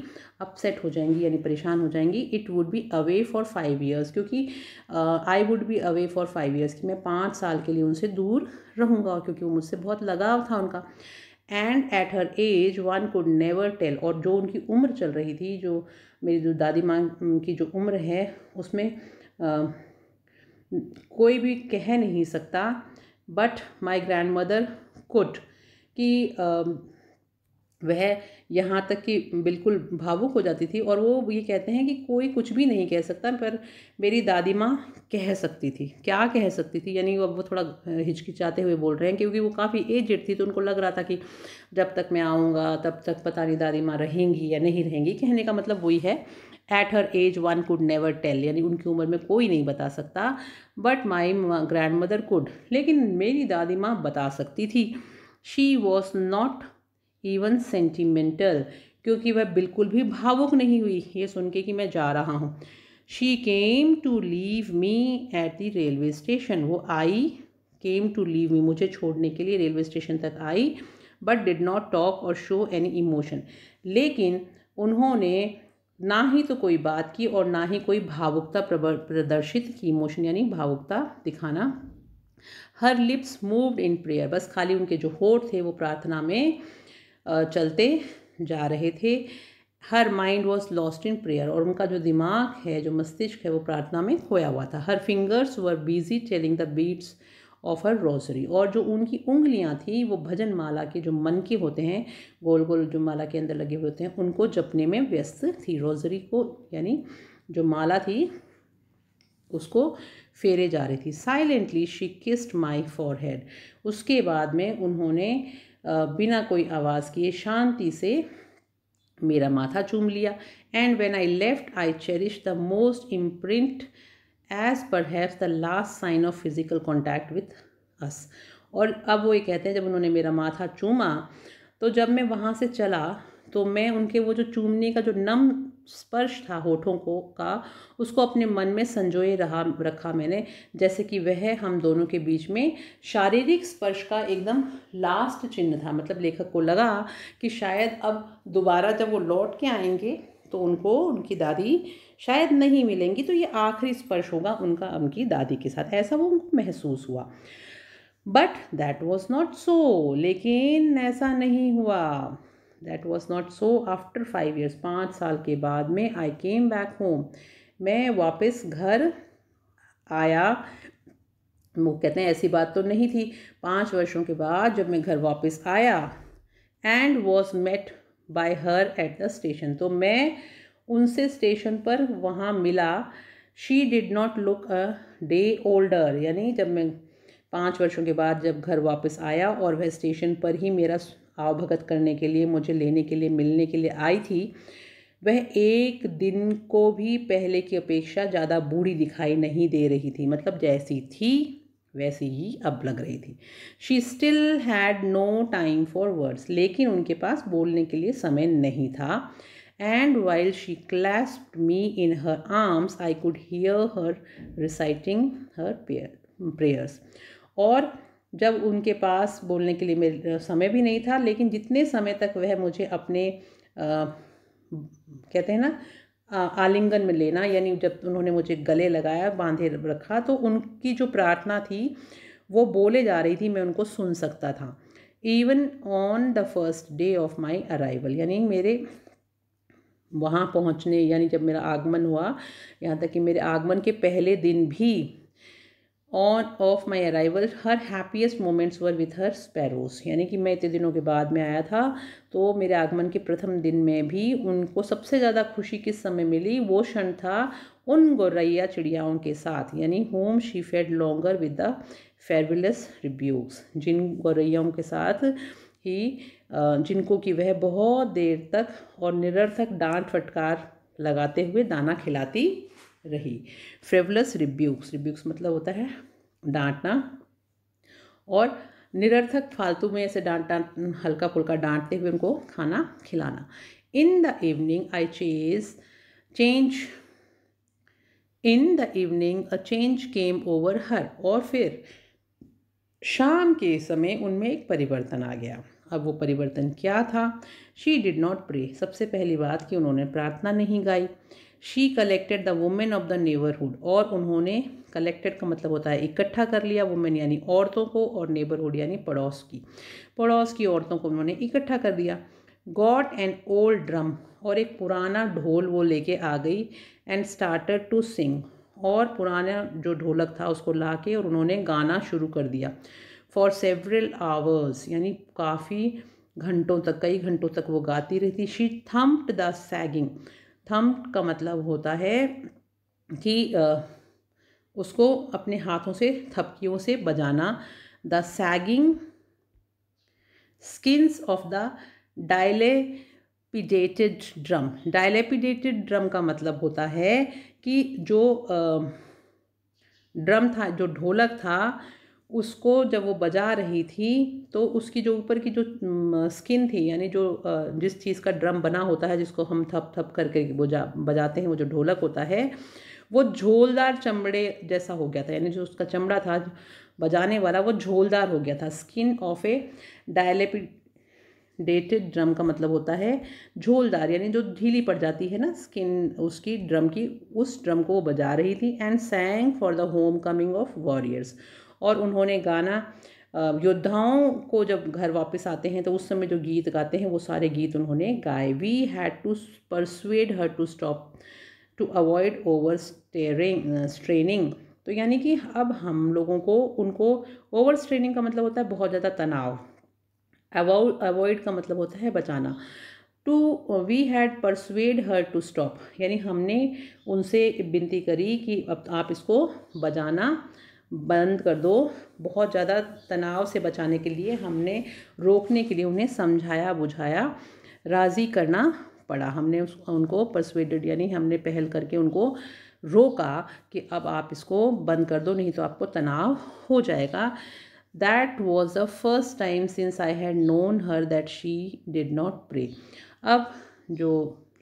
अपसेट हो जाएंगी यानी परेशान हो जाएंगी it would be away for five years क्योंकि I would be away for five years कि मैं पाँच साल के लिए उनसे दूर रहूँगा क्योंकि वो मुझसे बहुत लगाव था उनका and at her age one could never tell और जो उनकी उम्र चल रही थी जो मेरी जो दादी माँ की जो उम्र है उसमें आ, कोई भी कह नहीं सकता but my grandmother could कि आ, वह यहाँ तक कि बिल्कुल भावुक हो जाती थी और वो ये कहते हैं कि कोई कुछ भी नहीं कह सकता पर मेरी दादी माँ कह सकती थी क्या कह सकती थी यानी अब वो थोड़ा हिचकिचाते हुए बोल रहे हैं क्योंकि वो काफ़ी एजेड थी तो उनको लग रहा था कि जब तक मैं आऊँगा तब तक पता नहीं दादी माँ रहेंगी या नहीं रहेंगी कहने का मतलब वही है at her age one could never tell यानी उनकी उम्र में कोई नहीं बता सकता but my grandmother could लेकिन मेरी दादी माँ बता सकती थी she was not even sentimental क्योंकि वह बिल्कुल भी भावुक नहीं हुई ये सुन के कि मैं जा रहा हूँ she came to leave me at the railway station वो आई केम टू लीव मी मुझे छोड़ने के लिए रेलवे स्टेशन तक आई but did not talk or show any emotion लेकिन उन्होंने ना ही तो कोई बात की और ना ही कोई भावुकता प्रदर्शित की इमोशन यानी भावुकता दिखाना her lips moved in prayer बस खाली उनके जो होठ थे वो प्रार्थना में चलते जा रहे थे her mind was lost in prayer और उनका जो दिमाग है जो मस्तिष्क है वो प्रार्थना में खोया हुआ था her fingers were busy telling the beads of her rosary और जो उनकी उंगलियाँ थी वो भजन माला के जो मन के होते हैं गोल गोल जो माला के अंदर लगे होते हैं उनको जपने में व्यस्त थी रोजरी को यानी जो माला थी उसको फेरे जा रही थी silently she kissed my forehead उसके बाद में उन्होंने बिना कोई आवाज़ किए शांति से मेरा माथा चूम लिया and when I left I cherish the most imprint as perhaps the last sign of physical contact with us और अब वो ये कहते हैं जब उन्होंने मेरा माथा चूमा तो जब मैं वहाँ से चला तो मैं उनके वो जो चूमने का जो नम स्पर्श था होठों को का उसको अपने मन में संजोए रहा रखा मैंने जैसे कि वह हम दोनों के बीच में शारीरिक स्पर्श का एकदम लास्ट चिन्ह था मतलब लेखक को लगा कि शायद अब दोबारा जब वो लौट के आएंगे तो उनको उनकी दादी शायद नहीं मिलेंगी तो ये आखिरी स्पर्श होगा उनका उनकी दादी के साथ ऐसा वो उनको महसूस हुआ but that was not so लेकिन ऐसा नहीं हुआ that was not so after five years पाँच साल के बाद में आई केम बैक होम मैं वापस घर आया वो कहते हैं ऐसी बात तो नहीं थी पाँच वर्षों के बाद जब मैं घर वापस आया and was met by her at the station तो मैं उनसे स्टेशन पर वहाँ मिला she did not look a day older यानी जब मैं पाँच वर्षों के बाद जब घर वापस आया और वह स्टेशन पर ही मेरा आवभगत करने के लिए मुझे लेने के लिए मिलने के लिए आई थी वह एक दिन को भी पहले की अपेक्षा ज़्यादा बूढ़ी दिखाई नहीं दे रही थी मतलब जैसी थी वैसी ही अब लग रही थी she still had no time for words लेकिन उनके पास बोलने के लिए समय नहीं था while she she me in her arms I could could her reciting her her prayers और जब उनके पास बोलने के लिए मेरे समय भी नहीं था लेकिन जितने समय तक वह मुझे अपने आ, कहते हैं ना आलिंगन में लेना यानी जब उन्होंने मुझे गले लगाया बांधे रखा तो उनकी जो प्रार्थना थी वो बोले जा रही थी मैं उनको सुन सकता था even on the first day of my arrival यानी मेरे वहाँ पहुँचने यानी जब मेरा आगमन हुआ यहाँ तक कि मेरे आगमन के पहले दिन भी on of my arrival her happiest moments were with her sparrows यानी कि मैं इतने दिनों के बाद में आया था तो मेरे आगमन के प्रथम दिन में भी उनको सबसे ज़्यादा खुशी किस समय मिली वो क्षण था उन गौरैया चिड़ियाओं के साथ यानी whom she fed longer with the frivolous rebukes जिन गौरैयाओं के साथ ही जिनको कि वह बहुत देर तक और निरर्थक डांट फटकार लगाते हुए दाना खिलाती रही फ्रेवलस रिब्यूक्स रिब्यूक्स मतलब होता है डांटना और निरर्थक फालतू में ऐसे डांट हल्का फुल्का डांटते हुए उनको खाना खिलाना in the evening I chase change in the evening a change came over her और फिर शाम के समय उनमें एक परिवर्तन आ गया अब वो परिवर्तन क्या था शी डिड नॉट प्रे सबसे पहली बात कि उन्होंने प्रार्थना नहीं गाई she collected the women of the neighbourhood और उन्होंने कलेक्टेड का मतलब होता है इकट्ठा कर लिया वुमेन यानी औरतों को और नेबरहुड यानी पड़ोस की पड़ोस की औरतों को उन्होंने इकट्ठा कर दिया गॉट एन ओल्ड ड्रम और एक पुराना ढोल वो लेके आ गई एंड स्टार्टेड टू सिंग और पुराना जो ढोलक था उसको ला के और उन्होंने गाना शुरू कर दिया फॉर सेवरल आवर्स यानी काफ़ी घंटों तक कई घंटों तक वो गाती रहती शी थम्प्ड द सैगिंग थम का मतलब होता है कि उसको अपने हाथों से थपकियों से बजाना the sagging skins of the dilapidated drum dilapidated drum का मतलब होता है कि जो ड्रम था जो ढोलक था उसको जब वो बजा रही थी तो उसकी जो ऊपर की जो स्किन थी यानी जो जिस चीज़ का ड्रम बना होता है जिसको हम थप थप करके बजा बजाते हैं वो जो ढोलक होता है वो झोलदार चमड़े जैसा हो गया था यानी जो उसका चमड़ा था बजाने वाला वो झोलदार हो गया था skin of a dilapidated drum का मतलब होता है झोलदार यानी जो ढीली पड़ जाती है ना स्किन उसकी ड्रम की उस ड्रम को वो बजा रही थी and sang for the homecoming of warriors और उन्होंने गाना योद्धाओं को जब घर वापस आते हैं तो उस समय जो गीत गाते हैं वो सारे गीत उन्होंने गाए we had to persuade her to stop to avoid over steering straining तो यानी कि अब हम लोगों को उनको ओवर स्ट्रेनिंग का मतलब होता है बहुत ज़्यादा तनाव अवॉइड का मतलब होता है बचाना to we had persuade her to stop यानी हमने उनसे विनती करी कि अब आप इसको बजाना बंद कर दो बहुत ज़्यादा तनाव से बचाने के लिए हमने रोकने के लिए उन्हें समझाया बुझाया राज़ी करना पड़ा हमने उस उनको परसुएडेड यानी हमने पहल करके उनको रोका कि अब आप इसको बंद कर दो नहीं तो आपको तनाव हो जाएगा that was the first time since I had known her that she did not pray अब जो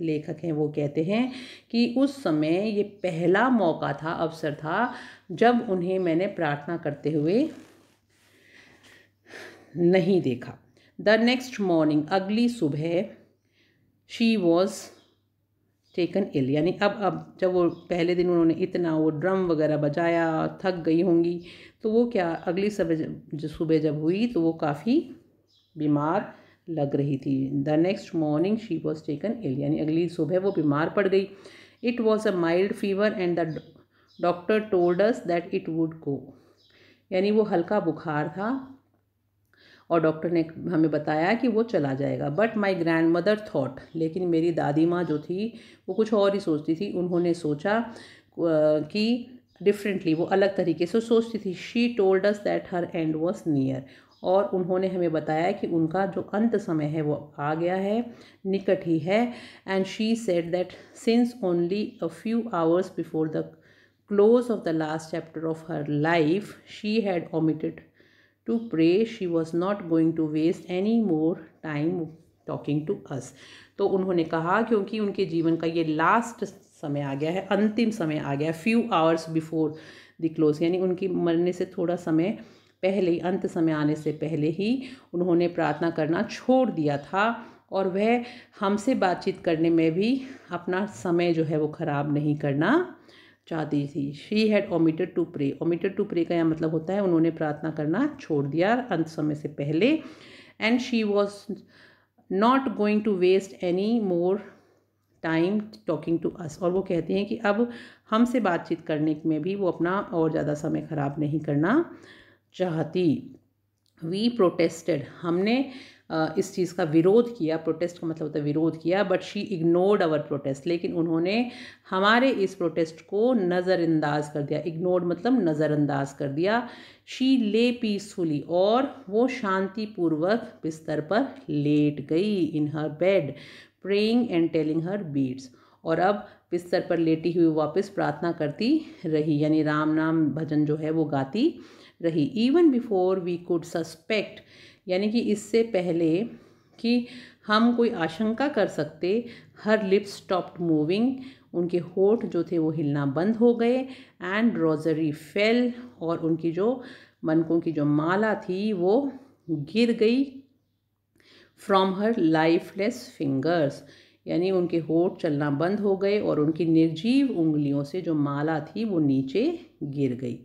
लेखक हैं वो कहते हैं कि उस समय ये पहला मौका था अवसर था जब उन्हें मैंने प्रार्थना करते हुए नहीं देखा द नेक्स्ट मॉर्निंग अगली सुबह शी वॉज टेकन इल यानी अब अब जब वो पहले दिन उन्होंने इतना वो ड्रम वगैरह बजाया थक गई होंगी तो वो क्या अगली सुबह जब हुई तो वो काफ़ी बीमार लग रही थी the next morning she was taken ill यानी अगली सुबह वो बीमार पड़ गई it was a mild fever and the doctor told us that it would go यानी वो हल्का बुखार था और डॉक्टर ने हमें बताया कि वो चला जाएगा but my grandmother thought लेकिन मेरी दादी माँ जो थी वो कुछ और ही सोचती थी उन्होंने सोचा कि डिफरेंटली वो अलग तरीके से सोचती थी she told us that her end was near और उन्होंने हमें बताया कि उनका जो अंत समय है वो आ गया है निकट ही है and she said that since only a few hours before the close of the last chapter of her life she had omitted to pray she was not going to waste any more time talking to us तो उन्होंने कहा क्योंकि उनके जीवन का ये last समय आ गया है अंतिम समय आ गया है few hours before the close यानी उनकी मरने से थोड़ा समय पहले अंत समय आने से पहले ही उन्होंने प्रार्थना करना छोड़ दिया था और वह हमसे बातचीत करने में भी अपना समय जो है वो ख़राब नहीं करना चाहती थी she had omitted to pray omitted to pray का यह मतलब होता है उन्होंने प्रार्थना करना छोड़ दिया अंत समय से पहले and she was not going to waste any more time talking to us और वो कहती हैं कि अब हमसे बातचीत करने में भी वो अपना और ज़्यादा समय ख़राब नहीं करना चाहती वी प्रोटेस्टेड हमने इस चीज़ का विरोध किया प्रोटेस्ट का मतलब होता है विरोध किया but she ignored our protest लेकिन उन्होंने हमारे इस प्रोटेस्ट को नज़रअंदाज कर दिया इग्नोर्ड मतलब नज़रअंदाज कर दिया शी ले पीसफुली और वो शांतिपूर्वक बिस्तर पर लेट गई in her bed praying and telling her beads और अब बिस्तर पर लेटी हुई वापस प्रार्थना करती रही यानी राम नाम भजन जो है वो गाती रही even before we could suspect यानी कि इससे पहले कि हम कोई आशंका कर सकते हर लिप्स स्टॉप्ड मूविंग उनके होठ जो थे वो हिलना बंद हो गए एंड रोजरी फेल और उनकी जो मनकों की जो माला थी वो गिर गई फ्रॉम हर लाइफलेस फिंगर्स यानी उनके होठ चलना बंद हो गए और उनकी निर्जीव उंगलियों से जो माला थी वो नीचे गिर गई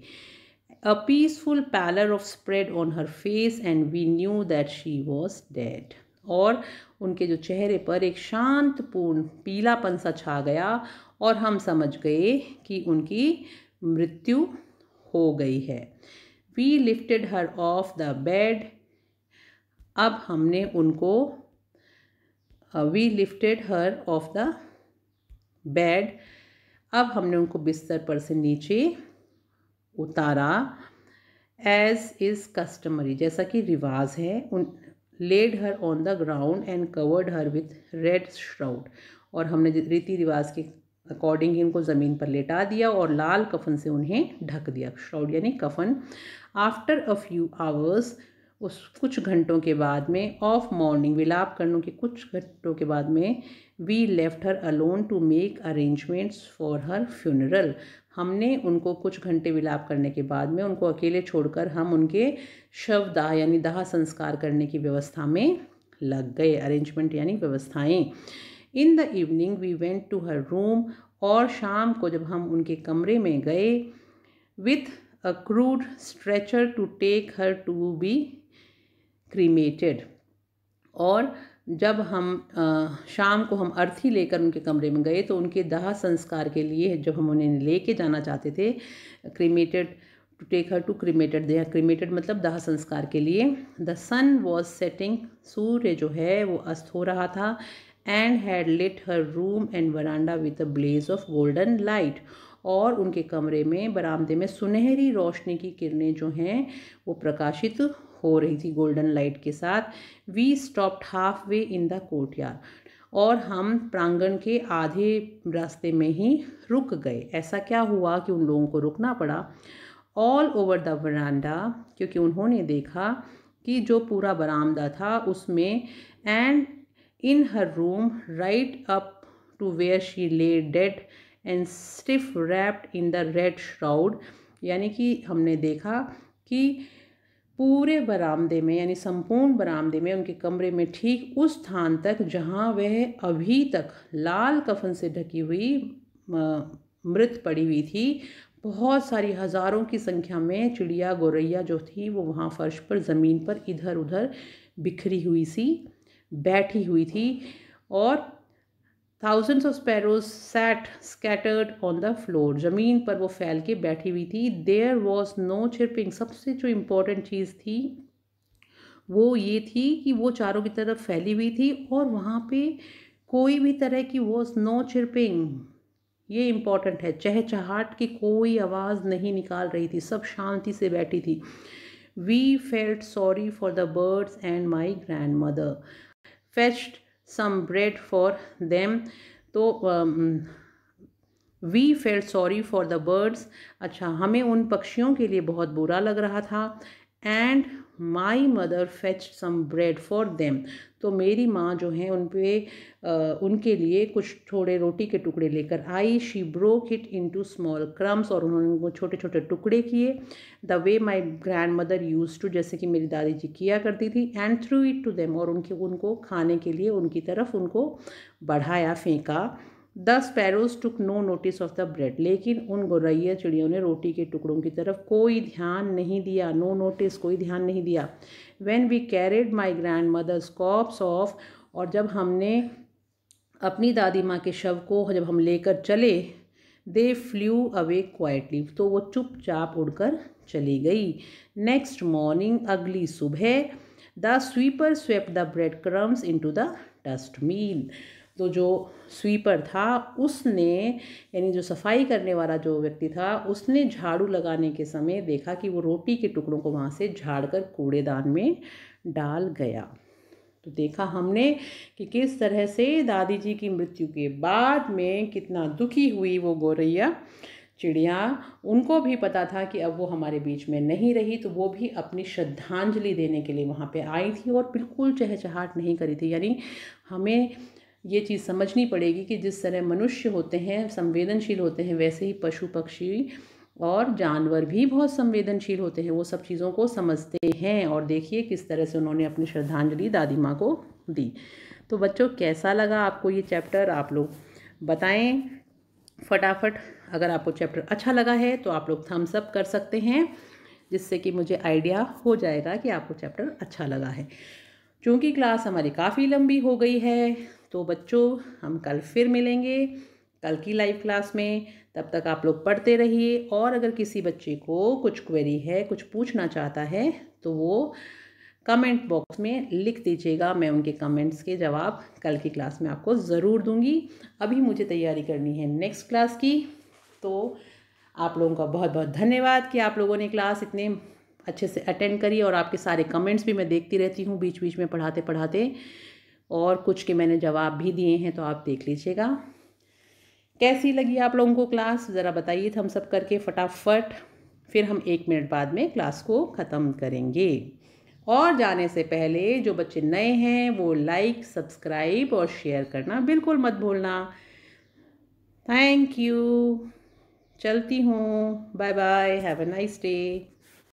a peaceful pallor of spread on her face and we knew that she was dead और उनके जो चेहरे पर एक शांतपूर्ण पीलापन सा छा गया और हम समझ गए कि उनकी मृत्यु हो गई है we lifted her off the bed अब हमने उनको we lifted her off the bed अब हमने उनको बिस्तर पर से नीचे उतारा एज इज़ कस्टमरी जैसा कि रिवाज है उन laid her on the ground and covered her with red shroud और हमने रीति रिवाज के अकॉर्डिंग ही उनको ज़मीन पर लेटा दिया और लाल कफन से उन्हें ढक दिया श्राउड यानी कफन आफ्टर अ फ्यू आवर्स उस कुछ घंटों के बाद में ऑफ मॉर्निंग विलाप करने के कुछ घंटों के बाद में we left her alone to make arrangements for her funeral हमने उनको कुछ घंटे विलाप करने के बाद में उनको अकेले छोड़कर हम उनके शव दाह यानी दाह संस्कार करने की व्यवस्था में लग गए अरेंजमेंट यानी व्यवस्थाएं in the evening we went to her room और शाम को जब हम उनके कमरे में गए with a crude stretcher to take her to be cremated और जब हम आ, शाम को हम अर्थी लेकर उनके कमरे में गए तो उनके दाह संस्कार के लिए जब हम उन्हें लेके जाना चाहते थे cremated to take her to cremated they cremated मतलब दाह संस्कार के लिए द सन वॉज सेटिंग सूर्य जो है वो अस्त हो रहा था and had lit her room and veranda with a blaze of golden light और उनके कमरे में बरामदे में सुनहरी रोशनी की किरणें जो हैं वो प्रकाशित हो रही थी गोल्डन लाइट के साथ we stopped halfway in the court और हम प्रांगण के आधे रास्ते में ही रुक गए ऐसा क्या हुआ कि उन लोगों को रुकना पड़ा ऑल ओवर द बरामदा क्योंकि उन्होंने देखा कि जो पूरा बरामदा था उसमें and in her room right up to where she lay dead and stiff wrapped in the red shroud यानी कि हमने देखा कि पूरे बरामदे में यानी संपूर्ण बरामदे में उनके कमरे में ठीक उस स्थान तक जहां वह अभी तक लाल कफन से ढकी हुई मृत पड़ी हुई थी बहुत सारी हज़ारों की संख्या में चिड़िया गोरैया जो थी वो वहाँ फर्श पर ज़मीन पर इधर उधर बिखरी हुई सी बैठी हुई थी और thousands of sparrows sat scattered on the floor ज़मीन पर वो फैल के बैठी हुई थी देयर वॉज नो चिरपिंग सबसे जो इम्पोर्टेंट चीज़ थी वो ये थी कि वो चारों की तरफ फैली हुई थी और वहाँ पे कोई भी तरह की वॉज नो चिरपिंग ये इम्पॉर्टेंट है चहचहाट की कोई आवाज़ नहीं निकाल रही थी सब शांति से बैठी थी we felt sorry for the birds and my grandmother fetched some bread for them तो we felt sorry for the birds अच्छा हमें उन पक्षियों के लिए बहुत बुरा लग रहा था and my mother fetch some bread for them तो मेरी माँ जो है उन पर उनके लिए कुछ थोड़े रोटी के टुकड़े लेकर आई she broke it to small crumbs और उन्होंने उनको छोटे छोटे टुकड़े किए the way my grandmother used to जैसे कि मेरी दादी जी किया करती थी and threw it to them और उनके उनको खाने के लिए उनकी तरफ उनको बढ़ाया फेंका the sparrows took no notice of the bread लेकिन उन गोरैया चिड़ियों ने रोटी के टुकड़ों की तरफ कोई ध्यान नहीं दिया नो no नोटिस कोई ध्यान नहीं दिया when we carried my grandmother's corpse off और जब हमने अपनी दादी माँ के शव को जब हम लेकर चले दे फ्लू अवे क्वाइटली तो वो चुपचाप उड़कर चली गई नेक्स्ट मॉर्निंग अगली सुबह the sweeper swept the bread crumbs into the dust तो जो स्वीपर था उसने यानी जो सफाई करने वाला जो व्यक्ति था उसने झाड़ू लगाने के समय देखा कि वो रोटी के टुकड़ों को वहाँ से झाड़कर कूड़ेदान में डाल गया तो देखा हमने कि किस तरह से दादी जी की मृत्यु के बाद में कितना दुखी हुई वो गौरैया चिड़िया उनको भी पता था कि अब वो हमारे बीच में नहीं रही तो वो भी अपनी श्रद्धांजलि देने के लिए वहाँ पे आई थी और बिल्कुल चहचहाट नहीं करी थी यानी हमें ये चीज़ समझनी पड़ेगी कि जिस तरह मनुष्य होते हैं संवेदनशील होते हैं वैसे ही पशु पक्षी और जानवर भी बहुत संवेदनशील होते हैं वो सब चीज़ों को समझते हैं और देखिए किस तरह से उन्होंने अपनी श्रद्धांजलि दादी माँ को दी तो बच्चों कैसा लगा आपको ये चैप्टर आप लोग बताएं फटाफट अगर आपको चैप्टर अच्छा लगा है तो आप लोग थम्स अप कर सकते हैं जिससे कि मुझे आइडिया हो जाएगा कि आपको चैप्टर अच्छा लगा है चूँकि क्लास हमारी काफ़ी लंबी हो गई है तो बच्चों हम कल फिर मिलेंगे कल की लाइव क्लास में तब तक आप लोग पढ़ते रहिए और अगर किसी बच्चे को कुछ क्वेरी है कुछ पूछना चाहता है तो वो कमेंट बॉक्स में लिख दीजिएगा मैं उनके कमेंट्स के जवाब कल की क्लास में आपको ज़रूर दूंगी अभी मुझे तैयारी करनी है नेक्स्ट क्लास की तो आप लोगों का बहुत बहुत धन्यवाद कि आप लोगों ने क्लास इतने अच्छे से अटेंड करी और आपके सारे कमेंट्स भी मैं देखती रहती हूँ बीच बीच में पढ़ाते पढ़ाते और कुछ के मैंने जवाब भी दिए हैं तो आप देख लीजिएगा कैसी लगी आप लोगों को क्लास ज़रा बताइए हम सब करके फटाफट फिर हम एक मिनट बाद में क्लास को ख़त्म करेंगे और जाने से पहले जो बच्चे नए हैं वो लाइक सब्सक्राइब और शेयर करना बिल्कुल मत भूलना थैंक यू चलती हूँ bye bye have a nice day